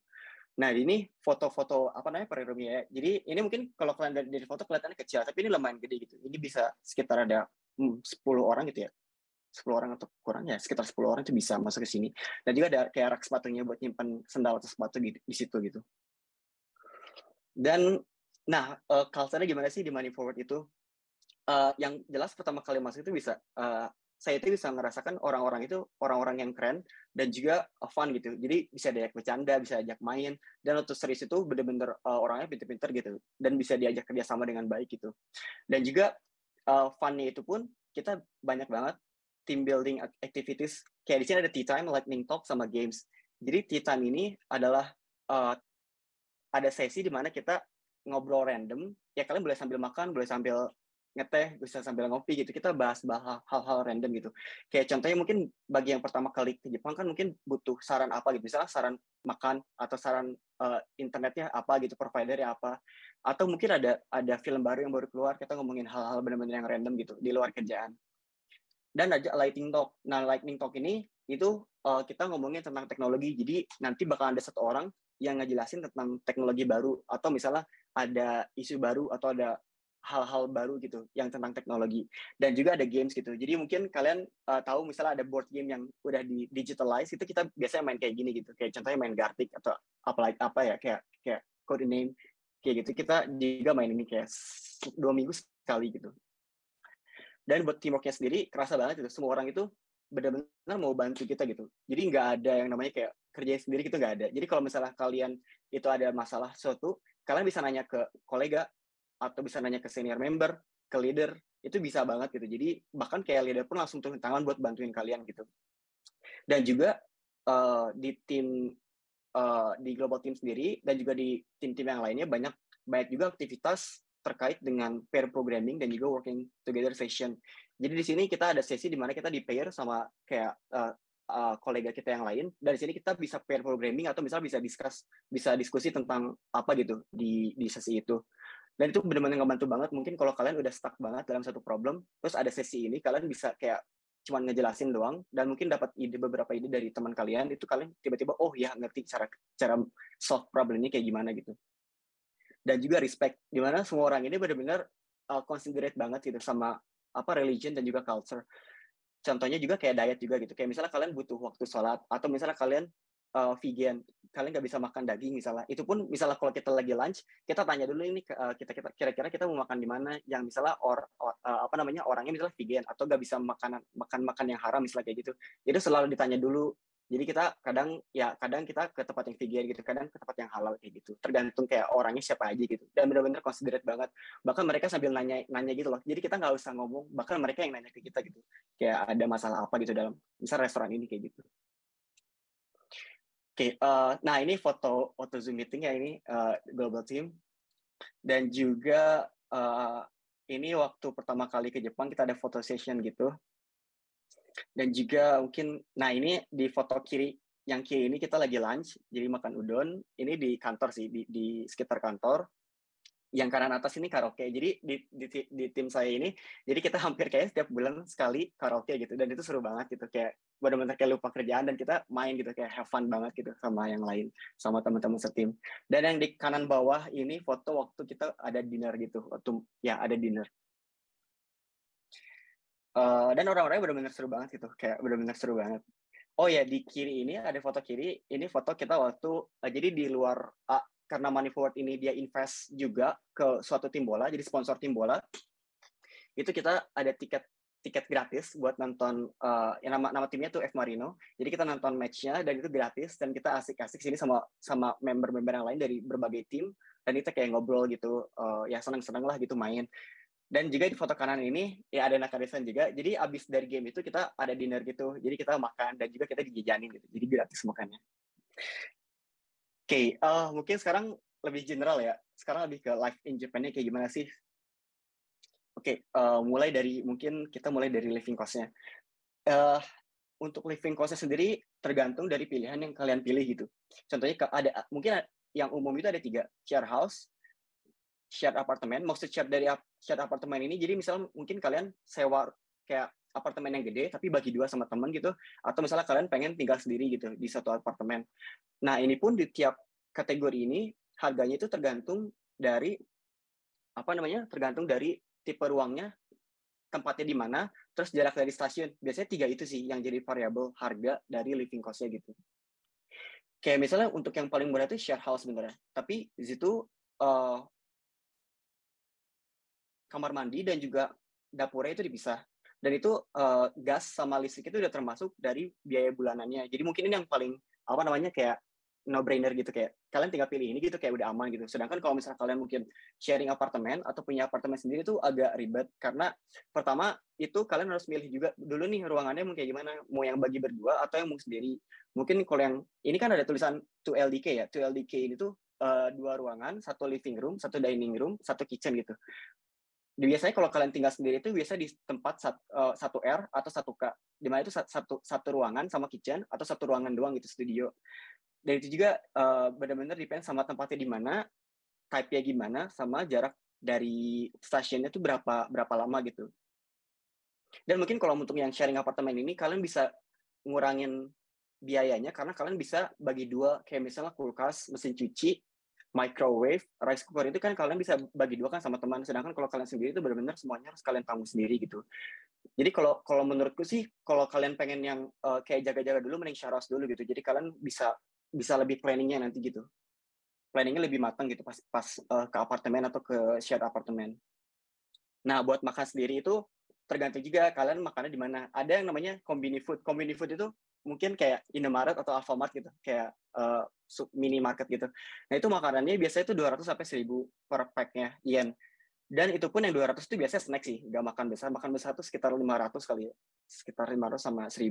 Nah, ini foto-foto apa namanya perirum ya. Jadi ini mungkin kalau kalian dari, dari foto kelihatannya kecil, tapi ini lumayan gede gitu. Ini bisa sekitar ada hmm, 10 orang gitu ya. 10 orang atau kurang ya, sekitar 10 orang itu bisa masuk ke sini. Dan juga ada kayak rak sepatunya buat nyimpan sendal atau sepatu di, gitu, di situ gitu. Dan nah, uh, culture-nya gimana sih di money forward itu? Uh, yang jelas pertama kali masuk itu bisa uh, saya itu bisa merasakan orang-orang itu orang-orang yang keren dan juga uh, fun gitu. Jadi bisa diajak bercanda, bisa diajak main, dan waktu series itu bener-bener uh, orangnya pinter-pinter gitu dan bisa diajak kerjasama dengan baik gitu. Dan juga uh, funnya itu pun kita banyak banget team building activities. Kayak di sini ada tea time, lightning talk, sama games. Jadi tea time ini adalah uh, ada sesi di mana kita ngobrol random. Ya kalian boleh sambil makan, boleh sambil ngeteh bisa sambil ngopi gitu kita bahas hal-hal random gitu kayak contohnya mungkin bagi yang pertama kali ke Jepang kan mungkin butuh saran apa gitu misalnya saran makan atau saran uh, internetnya apa gitu providernya apa atau mungkin ada ada film baru yang baru keluar kita ngomongin hal-hal benar-benar yang random gitu di luar kerjaan dan ada lightning talk nah lightning talk ini itu uh, kita ngomongin tentang teknologi jadi nanti bakal ada satu orang yang ngejelasin tentang teknologi baru atau misalnya ada isu baru atau ada hal-hal baru gitu yang tentang teknologi dan juga ada games gitu jadi mungkin kalian uh, tahu misalnya ada board game yang udah di digitalize itu kita biasanya main kayak gini gitu kayak contohnya main Gartic atau apa apa ya kayak kayak code name kayak gitu kita juga main ini kayak dua minggu sekali gitu dan buat teamworknya sendiri kerasa banget itu semua orang itu benar-benar mau bantu kita gitu jadi nggak ada yang namanya kayak kerja sendiri gitu nggak ada jadi kalau misalnya kalian itu ada masalah sesuatu kalian bisa nanya ke kolega atau bisa nanya ke senior member, ke leader, itu bisa banget gitu. Jadi bahkan kayak leader pun langsung turun tangan buat bantuin kalian gitu. Dan juga uh, di tim uh, di global team sendiri dan juga di tim-tim yang lainnya banyak banyak juga aktivitas terkait dengan pair programming dan juga working together session. Jadi di sini kita ada sesi di mana kita di pair sama kayak uh, uh, kolega kita yang lain. Dari sini kita bisa pair programming atau misal bisa discuss, bisa diskusi tentang apa gitu di di sesi itu dan itu benar-benar ngebantu banget mungkin kalau kalian udah stuck banget dalam satu problem terus ada sesi ini kalian bisa kayak cuman ngejelasin doang dan mungkin dapat ide beberapa ide dari teman kalian itu kalian tiba-tiba oh ya ngerti cara cara solve problemnya kayak gimana gitu dan juga respect dimana semua orang ini benar-benar uh, considerate banget gitu sama apa religion dan juga culture contohnya juga kayak diet juga gitu kayak misalnya kalian butuh waktu sholat atau misalnya kalian uh, vegan kalian nggak bisa makan daging misalnya itu pun misalnya kalau kita lagi lunch kita tanya dulu ini uh, kita kita kira-kira kita mau makan di mana yang misalnya or, or eh, apa namanya orangnya misalnya vegan atau nggak bisa makanan makan makan yang haram misalnya kayak gitu itu selalu ditanya dulu jadi kita kadang ya kadang kita ke tempat yang vegan gitu kadang ke tempat yang halal kayak gitu tergantung kayak orangnya siapa aja gitu dan benar-benar considerate banget bahkan mereka sambil nanya nanya gitu loh jadi kita nggak usah ngomong bahkan mereka yang nanya ke kita gitu kayak ada masalah apa gitu dalam misal restoran ini kayak gitu Oke, okay, uh, eh, nah ini foto foto Zoom meeting ya ini uh, global team dan juga uh, ini waktu pertama kali ke Jepang kita ada foto session gitu dan juga mungkin nah ini di foto kiri yang kiri ini kita lagi lunch jadi makan udon ini di kantor sih di, di sekitar kantor yang kanan atas ini karaoke. Jadi di, di, di tim saya ini, jadi kita hampir kayak setiap bulan sekali karaoke gitu. Dan itu seru banget gitu. Kayak benar-benar kayak lupa kerjaan dan kita main gitu. Kayak have fun banget gitu sama yang lain. Sama teman-teman setim. Dan yang di kanan bawah ini foto waktu kita ada dinner gitu. Waktu, ya ada dinner. Uh, dan orang-orangnya benar-benar seru banget gitu. Kayak benar-benar seru banget. Oh ya di kiri ini ada foto kiri. Ini foto kita waktu uh, jadi di luar uh, karena money forward ini dia invest juga ke suatu tim bola, jadi sponsor tim bola, itu kita ada tiket tiket gratis buat nonton uh, yang nama nama timnya tuh F Marino. Jadi kita nonton matchnya dan itu gratis dan kita asik-asik sini sama sama member-member yang lain dari berbagai tim dan kita kayak ngobrol gitu uh, ya seneng-seneng lah gitu main. Dan juga di foto kanan ini ya ada anak juga. Jadi abis dari game itu kita ada dinner gitu. Jadi kita makan dan juga kita dijajanin gitu. Jadi gratis makannya okay, uh, eh, mungkin sekarang lebih general ya. Sekarang lebih ke life in Japan-nya kayak gimana sih? Oke, okay, uh, eh, mulai dari mungkin kita mulai dari living cost-nya. Uh, untuk living cost-nya sendiri tergantung dari pilihan yang kalian pilih gitu. Contohnya ada mungkin yang umum itu ada tiga, share house, shared apartemen. Maksud share dari share apartemen ini jadi misalnya mungkin kalian sewa kayak apartemen yang gede tapi bagi dua sama teman gitu atau misalnya kalian pengen tinggal sendiri gitu di satu apartemen nah ini pun di tiap kategori ini harganya itu tergantung dari apa namanya tergantung dari tipe ruangnya tempatnya di mana terus jarak dari stasiun biasanya tiga itu sih yang jadi variabel harga dari living costnya gitu kayak misalnya untuk yang paling murah itu share house sebenarnya tapi di situ uh, kamar mandi dan juga dapurnya itu dipisah dan itu uh, gas sama listrik itu udah termasuk dari biaya bulanannya jadi mungkin ini yang paling apa namanya kayak no brainer gitu kayak kalian tinggal pilih ini gitu kayak udah aman gitu. Sedangkan kalau misalnya kalian mungkin sharing apartemen atau punya apartemen sendiri itu agak ribet karena pertama itu kalian harus milih juga dulu nih ruangannya mungkin gimana, mau yang bagi berdua atau yang mau sendiri. Mungkin kalau yang ini kan ada tulisan 2LDK ya. 2LDK ini tuh uh, dua ruangan, satu living room, satu dining room, satu kitchen gitu biasanya kalau kalian tinggal sendiri itu biasa di tempat eh, satu R atau satu K di mana itu satu satu ruangan sama kitchen atau satu ruangan doang gitu studio dan itu juga uh, benar-benar depend sama tempatnya di mana type-nya gimana sama jarak dari stasiunnya itu berapa berapa lama gitu dan mungkin kalau untuk yang sharing apartemen ini kalian bisa ngurangin biayanya karena kalian bisa bagi dua kayak misalnya kulkas mesin cuci microwave, rice cooker itu kan kalian bisa bagi dua kan sama teman. Sedangkan kalau kalian sendiri itu benar-benar semuanya harus kalian tanggung sendiri gitu. Jadi kalau kalau menurutku sih kalau kalian pengen yang uh, kayak jaga-jaga dulu mending syaros dulu gitu. Jadi kalian bisa bisa lebih planningnya nanti gitu. Planningnya lebih matang gitu pas pas uh, ke apartemen atau ke shared apartemen. Nah buat makan sendiri itu tergantung juga kalian makannya di mana. Ada yang namanya combini food. Combini food itu mungkin kayak Indomaret atau Alfamart gitu kayak uh, minimarket gitu nah itu makanannya biasanya itu 200 sampai 1000 per packnya yen dan itu pun yang 200 itu biasanya snack sih nggak makan besar makan besar itu sekitar 500 kali ya sekitar 500 sama 1000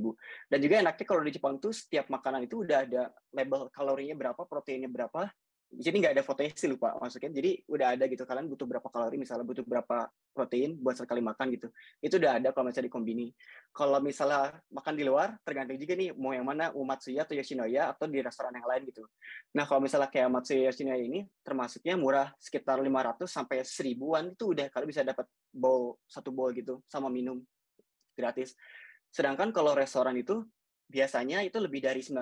dan juga enaknya kalau di Jepang tuh setiap makanan itu udah ada label kalorinya berapa proteinnya berapa di sini nggak ada fotonya sih lupa masukin jadi udah ada gitu kalian butuh berapa kalori misalnya butuh berapa protein buat sekali makan gitu itu udah ada kalau misalnya dikombini kalau misalnya makan di luar tergantung juga nih mau yang mana umat suya atau Yoshinoya atau di restoran yang lain gitu nah kalau misalnya kayak umat suya Yoshinoya ini termasuknya murah sekitar 500 sampai seribuan itu udah kalau bisa dapat bowl satu bowl gitu sama minum gratis sedangkan kalau restoran itu biasanya itu lebih dari 900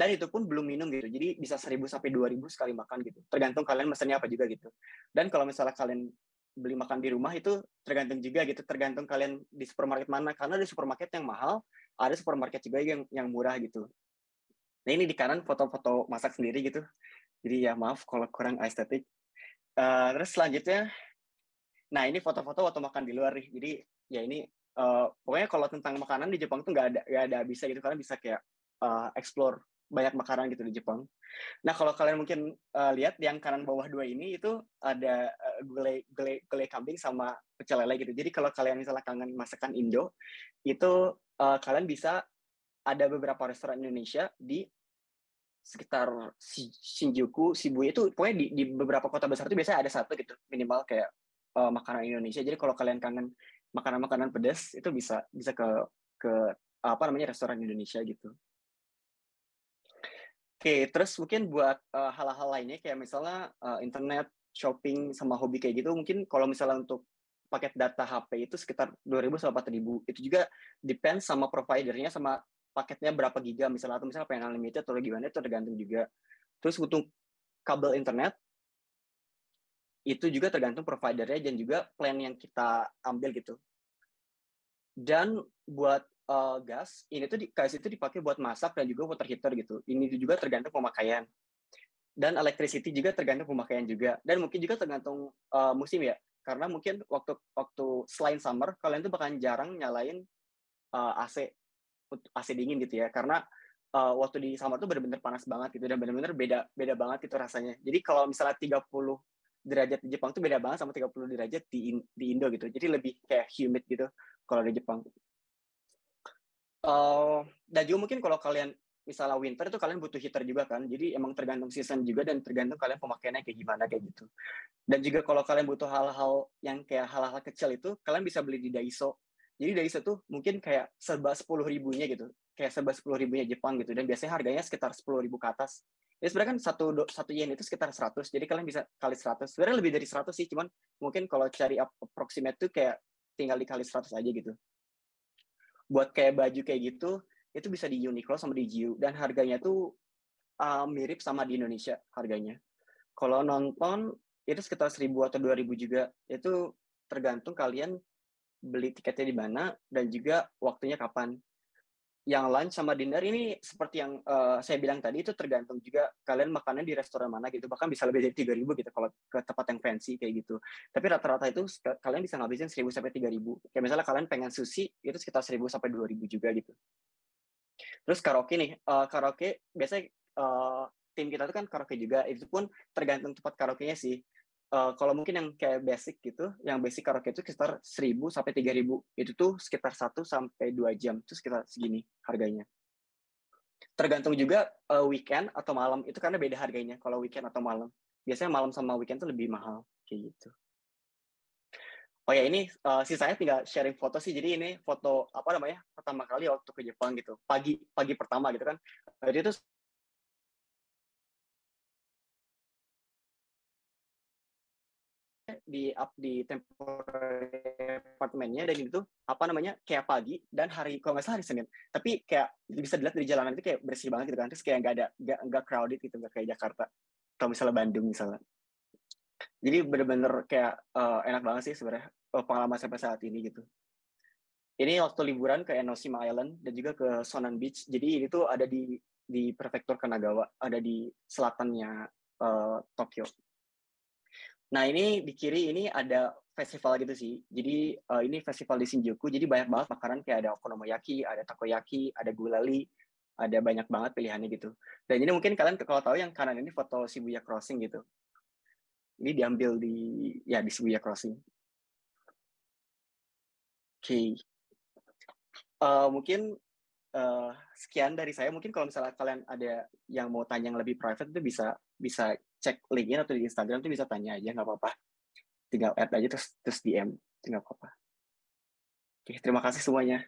dan itu pun belum minum gitu jadi bisa 1000 sampai 2000 sekali makan gitu tergantung kalian mesennya apa juga gitu dan kalau misalnya kalian beli makan di rumah itu tergantung juga gitu tergantung kalian di supermarket mana karena di supermarket yang mahal ada supermarket juga yang yang murah gitu nah ini di kanan foto-foto masak sendiri gitu jadi ya maaf kalau kurang estetik uh, terus selanjutnya nah ini foto-foto waktu makan di luar nih jadi ya ini uh, pokoknya kalau tentang makanan di Jepang tuh nggak ada nggak ada bisa gitu kalian bisa kayak uh, explore banyak makanan gitu di Jepang. Nah kalau kalian mungkin uh, lihat yang kanan bawah dua ini itu ada uh, gulai gulai kambing sama pecel lele gitu. Jadi kalau kalian misalnya kangen masakan Indo itu uh, kalian bisa ada beberapa restoran Indonesia di sekitar Shinjuku, Shibuya itu pokoknya di, di beberapa kota besar itu biasanya ada satu gitu minimal kayak uh, makanan Indonesia. Jadi kalau kalian kangen makanan-makanan pedas itu bisa bisa ke ke apa namanya restoran Indonesia gitu okay, terus mungkin buat eh, hal-hal uh, lainnya kayak misalnya uh, internet shopping sama hobi kayak gitu mungkin kalau misalnya untuk paket data HP itu sekitar 2000 sampai 4000. Itu juga depends sama providernya sama paketnya berapa giga misalnya atau misalnya pengen unlimited atau gimana itu tergantung juga. Terus untuk kabel internet itu juga tergantung providernya dan juga plan yang kita ambil gitu. Dan buat uh, gas ini tuh di, gas itu dipakai buat masak dan juga water heater gitu ini juga tergantung pemakaian dan electricity juga tergantung pemakaian juga dan mungkin juga tergantung uh, musim ya karena mungkin waktu waktu selain summer kalian tuh bahkan jarang nyalain uh, eh, AC AC dingin gitu ya karena uh, waktu di summer tuh benar-benar panas banget gitu dan benar-benar beda beda banget itu rasanya jadi kalau misalnya 30 derajat di Jepang tuh beda banget sama 30 derajat di, di Indo gitu jadi lebih kayak humid gitu kalau di Jepang uh, dan juga mungkin kalau kalian misalnya winter itu kalian butuh heater juga kan jadi emang tergantung season juga dan tergantung kalian pemakaiannya kayak gimana kayak gitu dan juga kalau kalian butuh hal-hal yang kayak hal-hal kecil itu kalian bisa beli di Daiso jadi Daiso tuh mungkin kayak serba sepuluh ribunya gitu kayak serba sepuluh ribunya Jepang gitu dan biasanya harganya sekitar sepuluh ribu ke atas jadi sebenarnya kan satu satu yen itu sekitar 100 jadi kalian bisa kali 100 sebenarnya lebih dari 100 sih cuman mungkin kalau cari approximate tuh kayak tinggal dikali 100 aja gitu buat kayak baju kayak gitu itu bisa di Uniqlo sama di GU dan harganya tuh uh, mirip sama di Indonesia harganya. Kalau nonton itu sekitar seribu atau dua ribu juga. Itu tergantung kalian beli tiketnya di mana dan juga waktunya kapan yang lunch sama dinner ini seperti yang uh, saya bilang tadi itu tergantung juga kalian makanan di restoran mana gitu bahkan bisa lebih dari tiga ribu gitu kalau ke tempat yang fancy kayak gitu tapi rata-rata itu kalian bisa ngabisin seribu sampai tiga ribu kayak misalnya kalian pengen sushi itu sekitar seribu sampai dua ribu juga gitu terus karaoke nih uh, karaoke biasanya uh, tim kita tuh kan karaoke juga itu pun tergantung tempat karaoke-nya sih uh, kalau mungkin yang kayak basic gitu, yang basic karaoke itu sekitar 1000 sampai 3000. Itu tuh sekitar 1 sampai 2 jam, itu sekitar segini harganya. Tergantung juga uh, weekend atau malam, itu karena beda harganya kalau weekend atau malam. Biasanya malam sama weekend tuh lebih mahal kayak gitu. Oh ya ini uh, sisanya tinggal sharing foto sih. Jadi ini foto apa namanya pertama kali waktu ke Jepang gitu. Pagi pagi pertama gitu kan. Jadi itu di up di apartemennya dan itu apa namanya kayak pagi dan hari kalau nggak salah hari Senin tapi kayak bisa dilihat dari jalanan itu kayak bersih banget gitu kan terus kayak nggak ada nggak crowded gitu nggak kayak Jakarta atau misalnya Bandung misalnya jadi bener-bener kayak uh, enak banget sih sebenarnya eh, pengalaman sampai saat ini gitu ini waktu liburan ke Enoshima Island dan juga ke Sonan Beach jadi ini tuh ada di di prefektur Kanagawa ada di selatannya uh, Tokyo Nah ini di kiri ini ada festival gitu sih. Jadi uh, ini festival di Shinjuku. Jadi banyak banget makanan kayak ada okonomiyaki, ada takoyaki, ada gulali, ada banyak banget pilihannya gitu. Dan ini mungkin kalian kalau tahu yang kanan ini foto Shibuya Crossing gitu. Ini diambil di ya di Shibuya Crossing. Oke. Okay. Uh, eh, mungkin uh, sekian dari saya. Mungkin kalau misalnya kalian ada yang mau tanya yang lebih private itu bisa bisa cek linknya atau di Instagram tuh bisa tanya aja nggak apa-apa tinggal add aja terus terus DM tinggal apa-apa oke terima kasih semuanya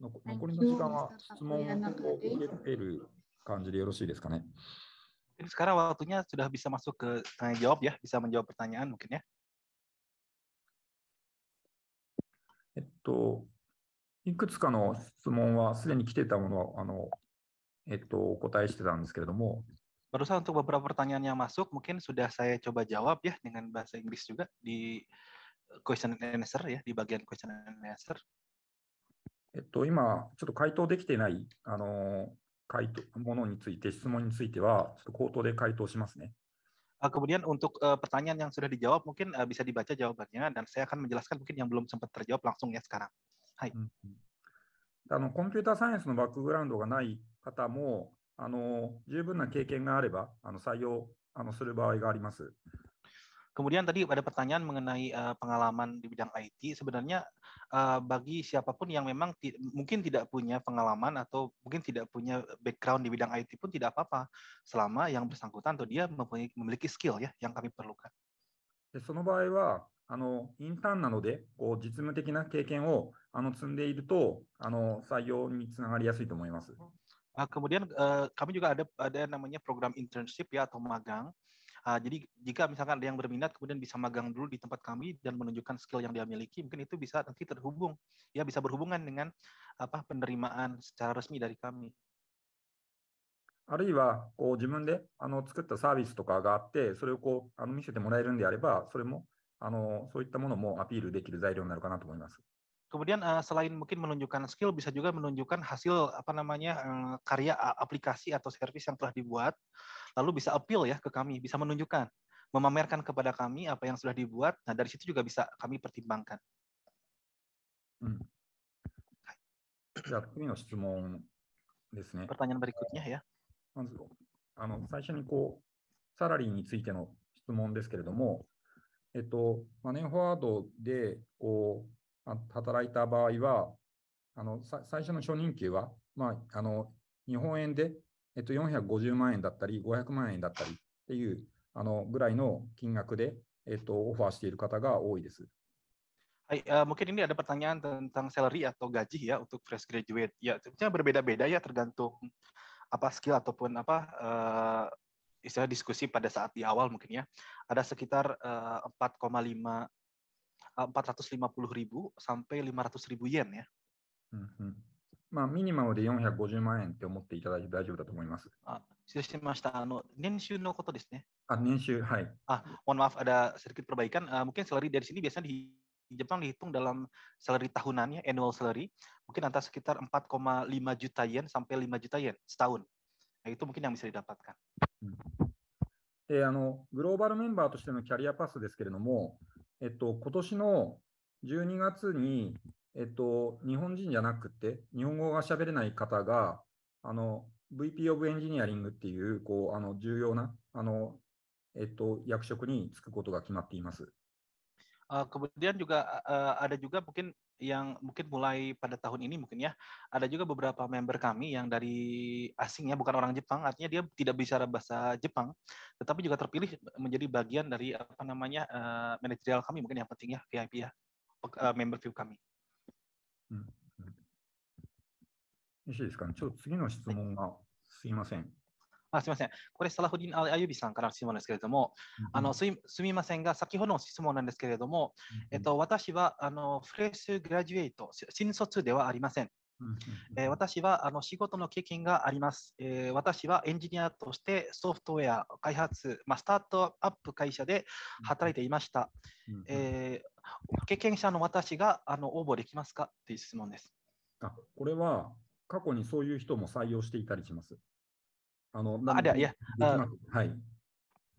残りの時間は質問を受ける感じでよろしいですかね。Sekarang waktunya sudah bisa masuk ke tanya jawab ya, bisa menjawab pertanyaan mungkin ya. えっと、いくつかの質問はすでに来てたものはあの、えっと、お答えしてたんですけれども。Barusan untuk beberapa pertanyaan yang masuk, mungkin sudah saya coba jawab ya dengan bahasa Inggris juga di question and answer ya, di bagian question and answer. えっと、今、ちょっと回答できてない、あの、回答、ものについて、質問については、ちょっと口頭で回答しますね。Kemudian untuk uh, pertanyaan yang sudah dijawab mungkin uh, bisa dibaca jawabannya dan saya akan menjelaskan mungkin yang belum sempat terjawab langsung ya sekarang. Hai. あのコンピューターサイエンスのバックグラウンドがない方もあの十分な経験があればあの採用あのする場合があります。Kemudian tadi ada pertanyaan mengenai uh, pengalaman di bidang IT. Sebenarnya uh, bagi siapapun yang memang ti mungkin tidak punya pengalaman atau mungkin tidak punya background di bidang IT pun tidak apa-apa selama yang bersangkutan atau dia mempunyai, memiliki skill ya yang kami perlukan. でその場合はあのインターンなのでこう実務的な経験をあの積んでいるとあの採用につながりやすいと思います。Kemudian eh, kami juga ada ada namanya program internship ya atau magang. Ah, jadi jika misalkan ada yang berminat kemudian bisa magang dulu di tempat kami dan menunjukkan skill yang dia miliki, mungkin itu bisa nanti terhubung, ya bisa berhubungan dengan apa penerimaan secara resmi dari kami. あるいはこう自分であの作ったサービスとかがあって、それをこうあの見せてもらえるんであれば、それもあのそういったものもアピールできる材料になるかなと思います。Kemudian uh, selain mungkin menunjukkan skill, bisa juga menunjukkan hasil apa namanya uh, karya aplikasi atau servis yang telah dibuat, lalu bisa appeal ya ke kami, bisa menunjukkan, memamerkan kepada kami apa yang sudah dibuat. Nah dari situ juga bisa kami pertimbangkan. Hmm. Pertanyaan berikutnya ya. まずあの最初にこうサラリーについての質問ですけれども、えっとまあ、年フォワードでこう働いた場合は、あの最初の初任給は、まあ、あの日本円で、えっと、450万円だったり、500万円だったりっていうあのぐらいの金額で、えっと、オファーしている方が多いです。Hai, uh, mungkin ini ada pertanyaan tentang salary atau gaji ya untuk fresh graduate. Ya, tentunya berbeda-beda ya tergantung apa skill ataupun apa uh, istilah diskusi pada saat di awal mungkin ya. Ada sekitar uh, 4,5 450ribu eh, sampai 500ribu yen ya. Hmm, hmm. まあ、ミニマムで450万円って思っていただいて大丈夫だと思います。あ、失礼しました。あの、年収のことですね。あ、年収、はい。あ、mohon yen, maaf ada sedikit perbaikan. Uh, mungkin salary dari sini biasanya di Jepang dihitung dalam salary tahunannya, annual salary. Mungkin antara sekitar 4,5 juta yen sampai 5 juta yen setahun. Nah, itu mungkin yang bisa didapatkan. であのグローバルメンバーとしてのキャリアパスですけれども、えっと、今年の12月に、えっと、日本人じゃなくて、日本語が喋れない方が、あの、VP of Engineering っていう、こう、あの、重要な、あの、えっと、役職に就くことが決まっています。Uh, kemudian juga uh, ada juga mungkin yang mungkin mulai pada tahun ini mungkin ya ada juga beberapa member kami yang dari asingnya bukan orang Jepang artinya dia tidak bicara bahasa Jepang tetapi juga terpilih menjadi bagian dari apa namanya uh, manajerial kami mungkin yang pentingnya VIP ya uh, member view kami. Hmm. いいですかね。ちょっと次の質問がすいません。Hmm. あすみません。これ、サラフディン・アユビさんからの質問ですけれども、うん、あのすみませんが、先ほどの質問なんですけれども、うん、えっと、私はあのフレッシュ・グラジュエイト、新卒ではありません。えー、私はあの仕事の経験があります、えー、私はエンジニアとしてソフトウェア開発、まあ、スタートアップ会社で働いていました。えー、経験者の私があの応募できますかという質問です。あこれは過去にそういう人も採用していたりします。あのあ ada ya. Uh, hai.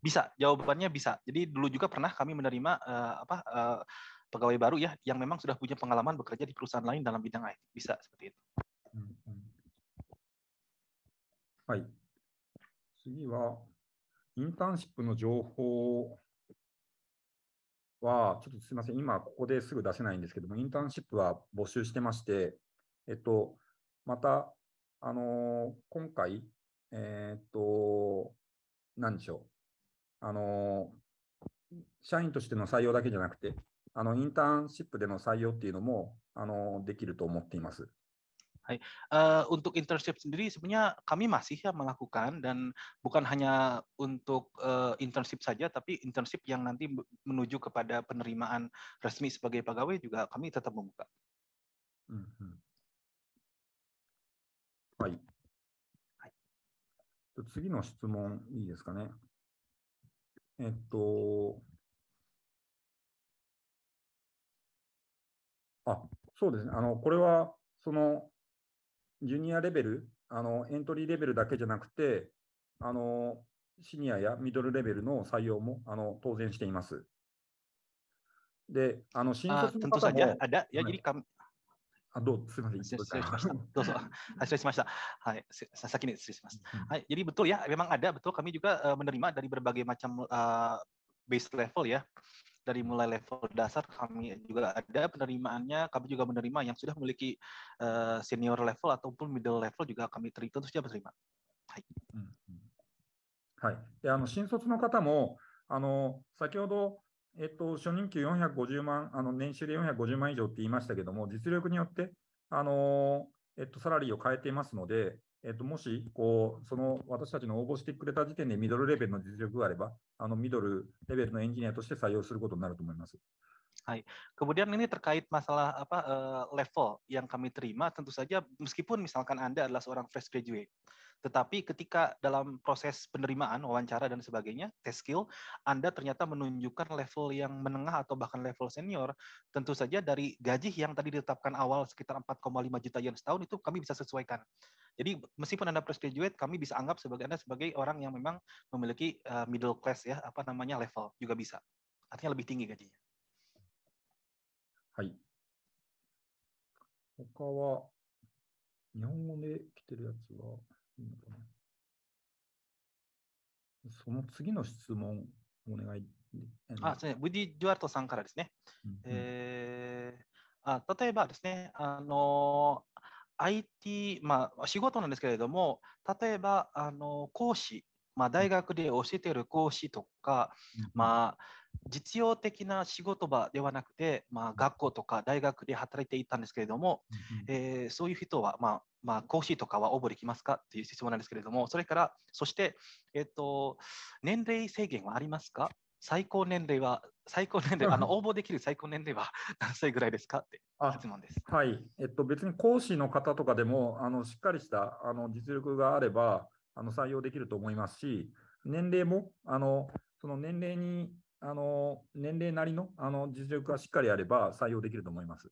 Bisa, jawabannya bisa. Jadi dulu juga pernah kami menerima uh, apa uh, pegawai baru ya yang memang sudah punya pengalaman bekerja di perusahaan lain dalam bidang IT. Bisa seperti itu. Hai. 次は、インターンシップの情報は、ちょっとすみません、今ここですぐ出せないんですけども、インターンシップは募集してまして、えっと、また、あの今回、えー、っと、なんでしょう。あの、社員としての採用だけじゃなくて、あの、インターンシップでの採用っていうのも、あの、できると思っています。Hai. Uh, untuk internship sendiri sebenarnya kami masih ya melakukan dan bukan hanya untuk uh, internship saja, tapi internship yang nanti menuju kepada penerimaan resmi sebagai pegawai juga kami tetap membuka. Mm -hmm. Baik. 次の質問いいですかね。えっと、あ、そうですね。あの、これは、その、ジュニアレベル、あの、エントリーレベルだけじゃなくて、あの、シニアやミドルレベルの採用も、あの、当然しています。で、あの、新卒の方も。あ、あ、あ、ああどうすみません。失礼しました。どうぞ。失礼しました。はい, saya, saya jadi betul ya, memang ada betul kami juga uh, menerima dari berbagai macam uh, base level ya. Dari mulai level dasar kami juga ada penerimaannya, kami juga menerima yang sudah memiliki uh, senior level ataupun middle level juga kami terima, tentu saja menerima. Hai. Hai. Hmm. 新卒の方もあの先ほどえっと、初任給450万、あの年収で450万以上って言いましたけども、実力によって、あのえっと、サラリーを変えていますので、えっと、もしこうその私たちの応募してくれた時点でミドルレベルの実力があれば、あのミドルレベルのエンジニアとして採用することになると思います。はい、Kemudian ini terkait masalah apa uh, level yang kami terima, tentu saja meskipun misalkan Anda adalah seorang fresh graduate, Tetapi ketika dalam proses penerimaan, wawancara dan sebagainya, tes skill, Anda ternyata menunjukkan level yang menengah atau bahkan level senior, tentu saja dari gaji yang tadi ditetapkan awal sekitar 4,5 juta yen setahun itu kami bisa sesuaikan. Jadi meskipun Anda graduate kami bisa anggap sebagai Anda sebagai orang yang memang memiliki eh, middle class ya, apa namanya level juga bisa. Artinya lebih tinggi gajinya. Hai. その次の質問、お願い。あ、そうですね。ウディ・デュアルトさんからですね。うんうん、えー、あ例えばですね、あの IT、まあ、仕事なんですけれども、例えば、あの講師、まあ、大学で教えている講師とか、うん、まあ、実用的な仕事場ではなくて、まあ、学校とか大学で働いていたんですけれども、うんえー、そういう人は、まあ、まあ、コーヒーとかは応募できますかという質問なんですけれども、それから、そして、えっ、と、年齢制限はありますか最高年齢は、最高年齢、あの応募できる最高年齢は 何歳ぐらいですかって質問です。はい。えっと、別に講師の方とかでも、あのしっかりしたあの実力があればあの採用できると思いますし、年齢も、あのその年齢にあの年齢なりのあの実力がしっかりあれば採用できると思います。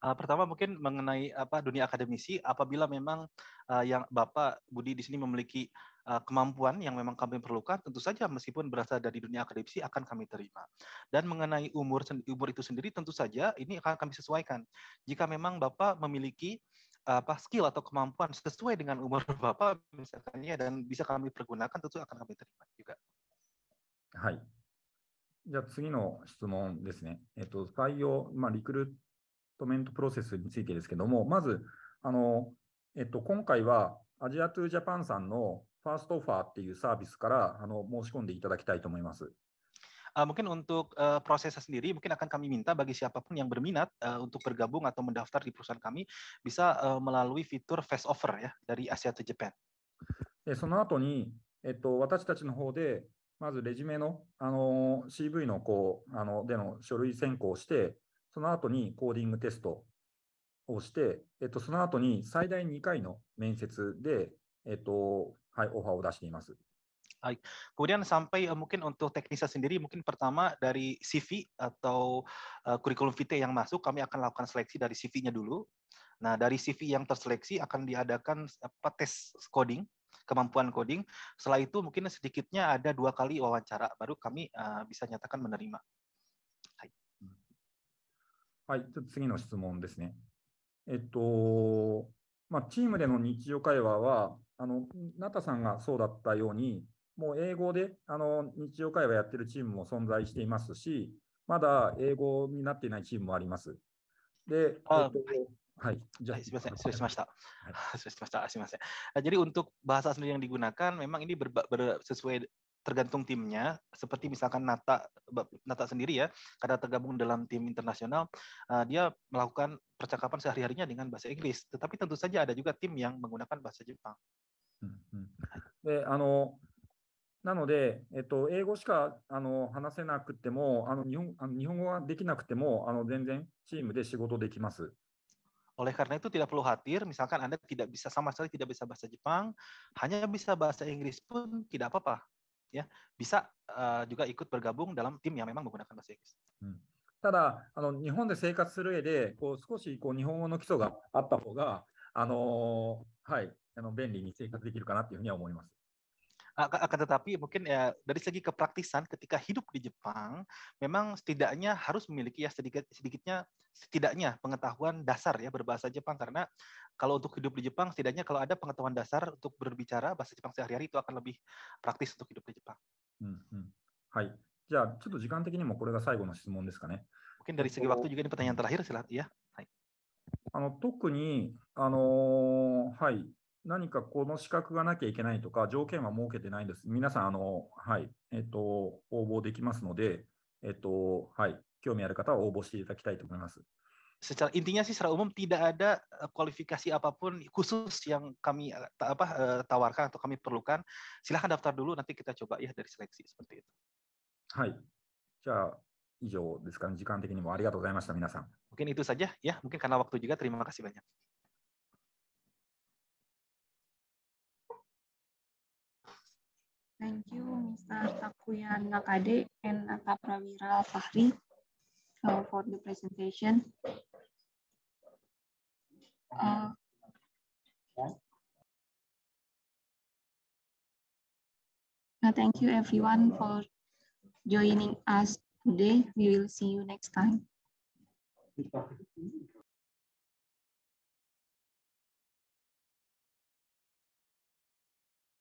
Uh, pertama mungkin mengenai apa dunia akademisi apabila memang uh, yang Bapak Budi di sini memiliki uh, kemampuan yang memang kami perlukan tentu saja meskipun berasal dari dunia akademisi akan kami terima. Dan mengenai umur umur itu sendiri tentu saja ini akan kami sesuaikan. Jika memang Bapak memiliki apa skill atau kemampuan sesuai dengan umur Bapak misalkannya dan bisa kami pergunakan tentu akan kami terima juga. Hai. じゃあ次の質問ですね。えっと、採用、まあ、リクルートメントプロセスについてですけども、まず、あの、えっと、今回はアジアトゥジャパンさんのファーストオファーっていうサービスからあの申し込んでいただきたいと思います。Uh, mungkin untuk uh, prosesnya sendiri, mungkin akan kami minta bagi siapapun yang berminat uh, untuk bergabung atau mendaftar di perusahaan kami bisa uh, melalui fitur face offer ya dari Asia to Japan. その後に、えっと、私たちの方でまずレジュメの、あの CV のこうあのでの書類選考をして、その後にコーディングテストをして、えっと、その後に最大2回の面接で、えっとはい、オファーを出しています。Baik. Kemudian sampai uh, mungkin untuk teknisnya sendiri mungkin pertama dari CV atau uh, kurikulum vitae yang masuk kami akan lakukan seleksi dari CV-nya dulu. Nah, dari CV yang terseleksi akan diadakan apa tes coding kemampuan coding. Setelah itu mungkin sedikitnya ada dua kali wawancara, baru kami uh, bisa nyatakan menerima. はい、ちょっと次の質問ですね。えっと、まあ、チームでの日常会話は、あの、ナタさんがそうだったように、もう英語であの日常会話やってるチームも存在していますし、まだ英語になっていないチームもあります。で、えっと、Jadi untuk bahasa asli yang digunakan memang ini ber, ber, sesuai tergantung timnya. Seperti misalkan Nata Nata sendiri ya, karena tergabung dalam tim internasional, uh, dia melakukan percakapan sehari-harinya dengan bahasa Inggris. Tetapi tentu saja ada juga tim yang menggunakan bahasa Jepang. Hmm, hmm. であのなので、えっと、英語しかあの話せなくてもあの日本あの、日本語ができなくてもあの全然チームで仕事できます。oleh karena itu tidak perlu khawatir, misalkan Anda tidak bisa sama sekali tidak bisa bahasa Jepang, hanya bisa bahasa Inggris pun tidak apa-apa. Ya, bisa uh, juga ikut bergabung dalam tim yang memang menggunakan bahasa Inggris. Hmm. ただあの、日本で生活する上で、こう少しこう日本語の基礎があった方が、あのー、はい、あの便利に生活できるかなっていうふうには思います。akan tetapi mungkin ya dari segi kepraktisan ketika hidup di Jepang memang setidaknya harus memiliki ya sedikit sedikitnya setidaknya pengetahuan dasar ya berbahasa Jepang karena kalau untuk hidup di Jepang setidaknya kalau ada pengetahuan dasar untuk berbicara bahasa Jepang sehari-hari itu akan lebih praktis untuk hidup di Jepang. Hmm, hmm. Hai. dari segi waktu juga ini pertanyaan terakhir silahkan ya. あの特に、あのはい、何かこの資格がなきゃいけないとか、条件は設けてないんです。皆さん、あの、はい、えっと、応募できますので、えっと、はい、興味ある方は応募していただきたいと思います。secara intinya sih secara umum tidak ada kualifikasi apapun khusus yang kami apa tawarkan atau kami perlukan. Silahkan daftar dulu nanti kita coba ya dari seleksi seperti itu. Hai. Ja, 以上ですかね。時間的にもありがとうございました、皆さん。Mungkin itu saja ya. Mungkin karena waktu juga terima kasih banyak. Thank you, Mr. Takuya Nakade and Akaprawira Fahri uh, for the presentation. Uh, uh, thank you everyone for joining us today. We will see you next time.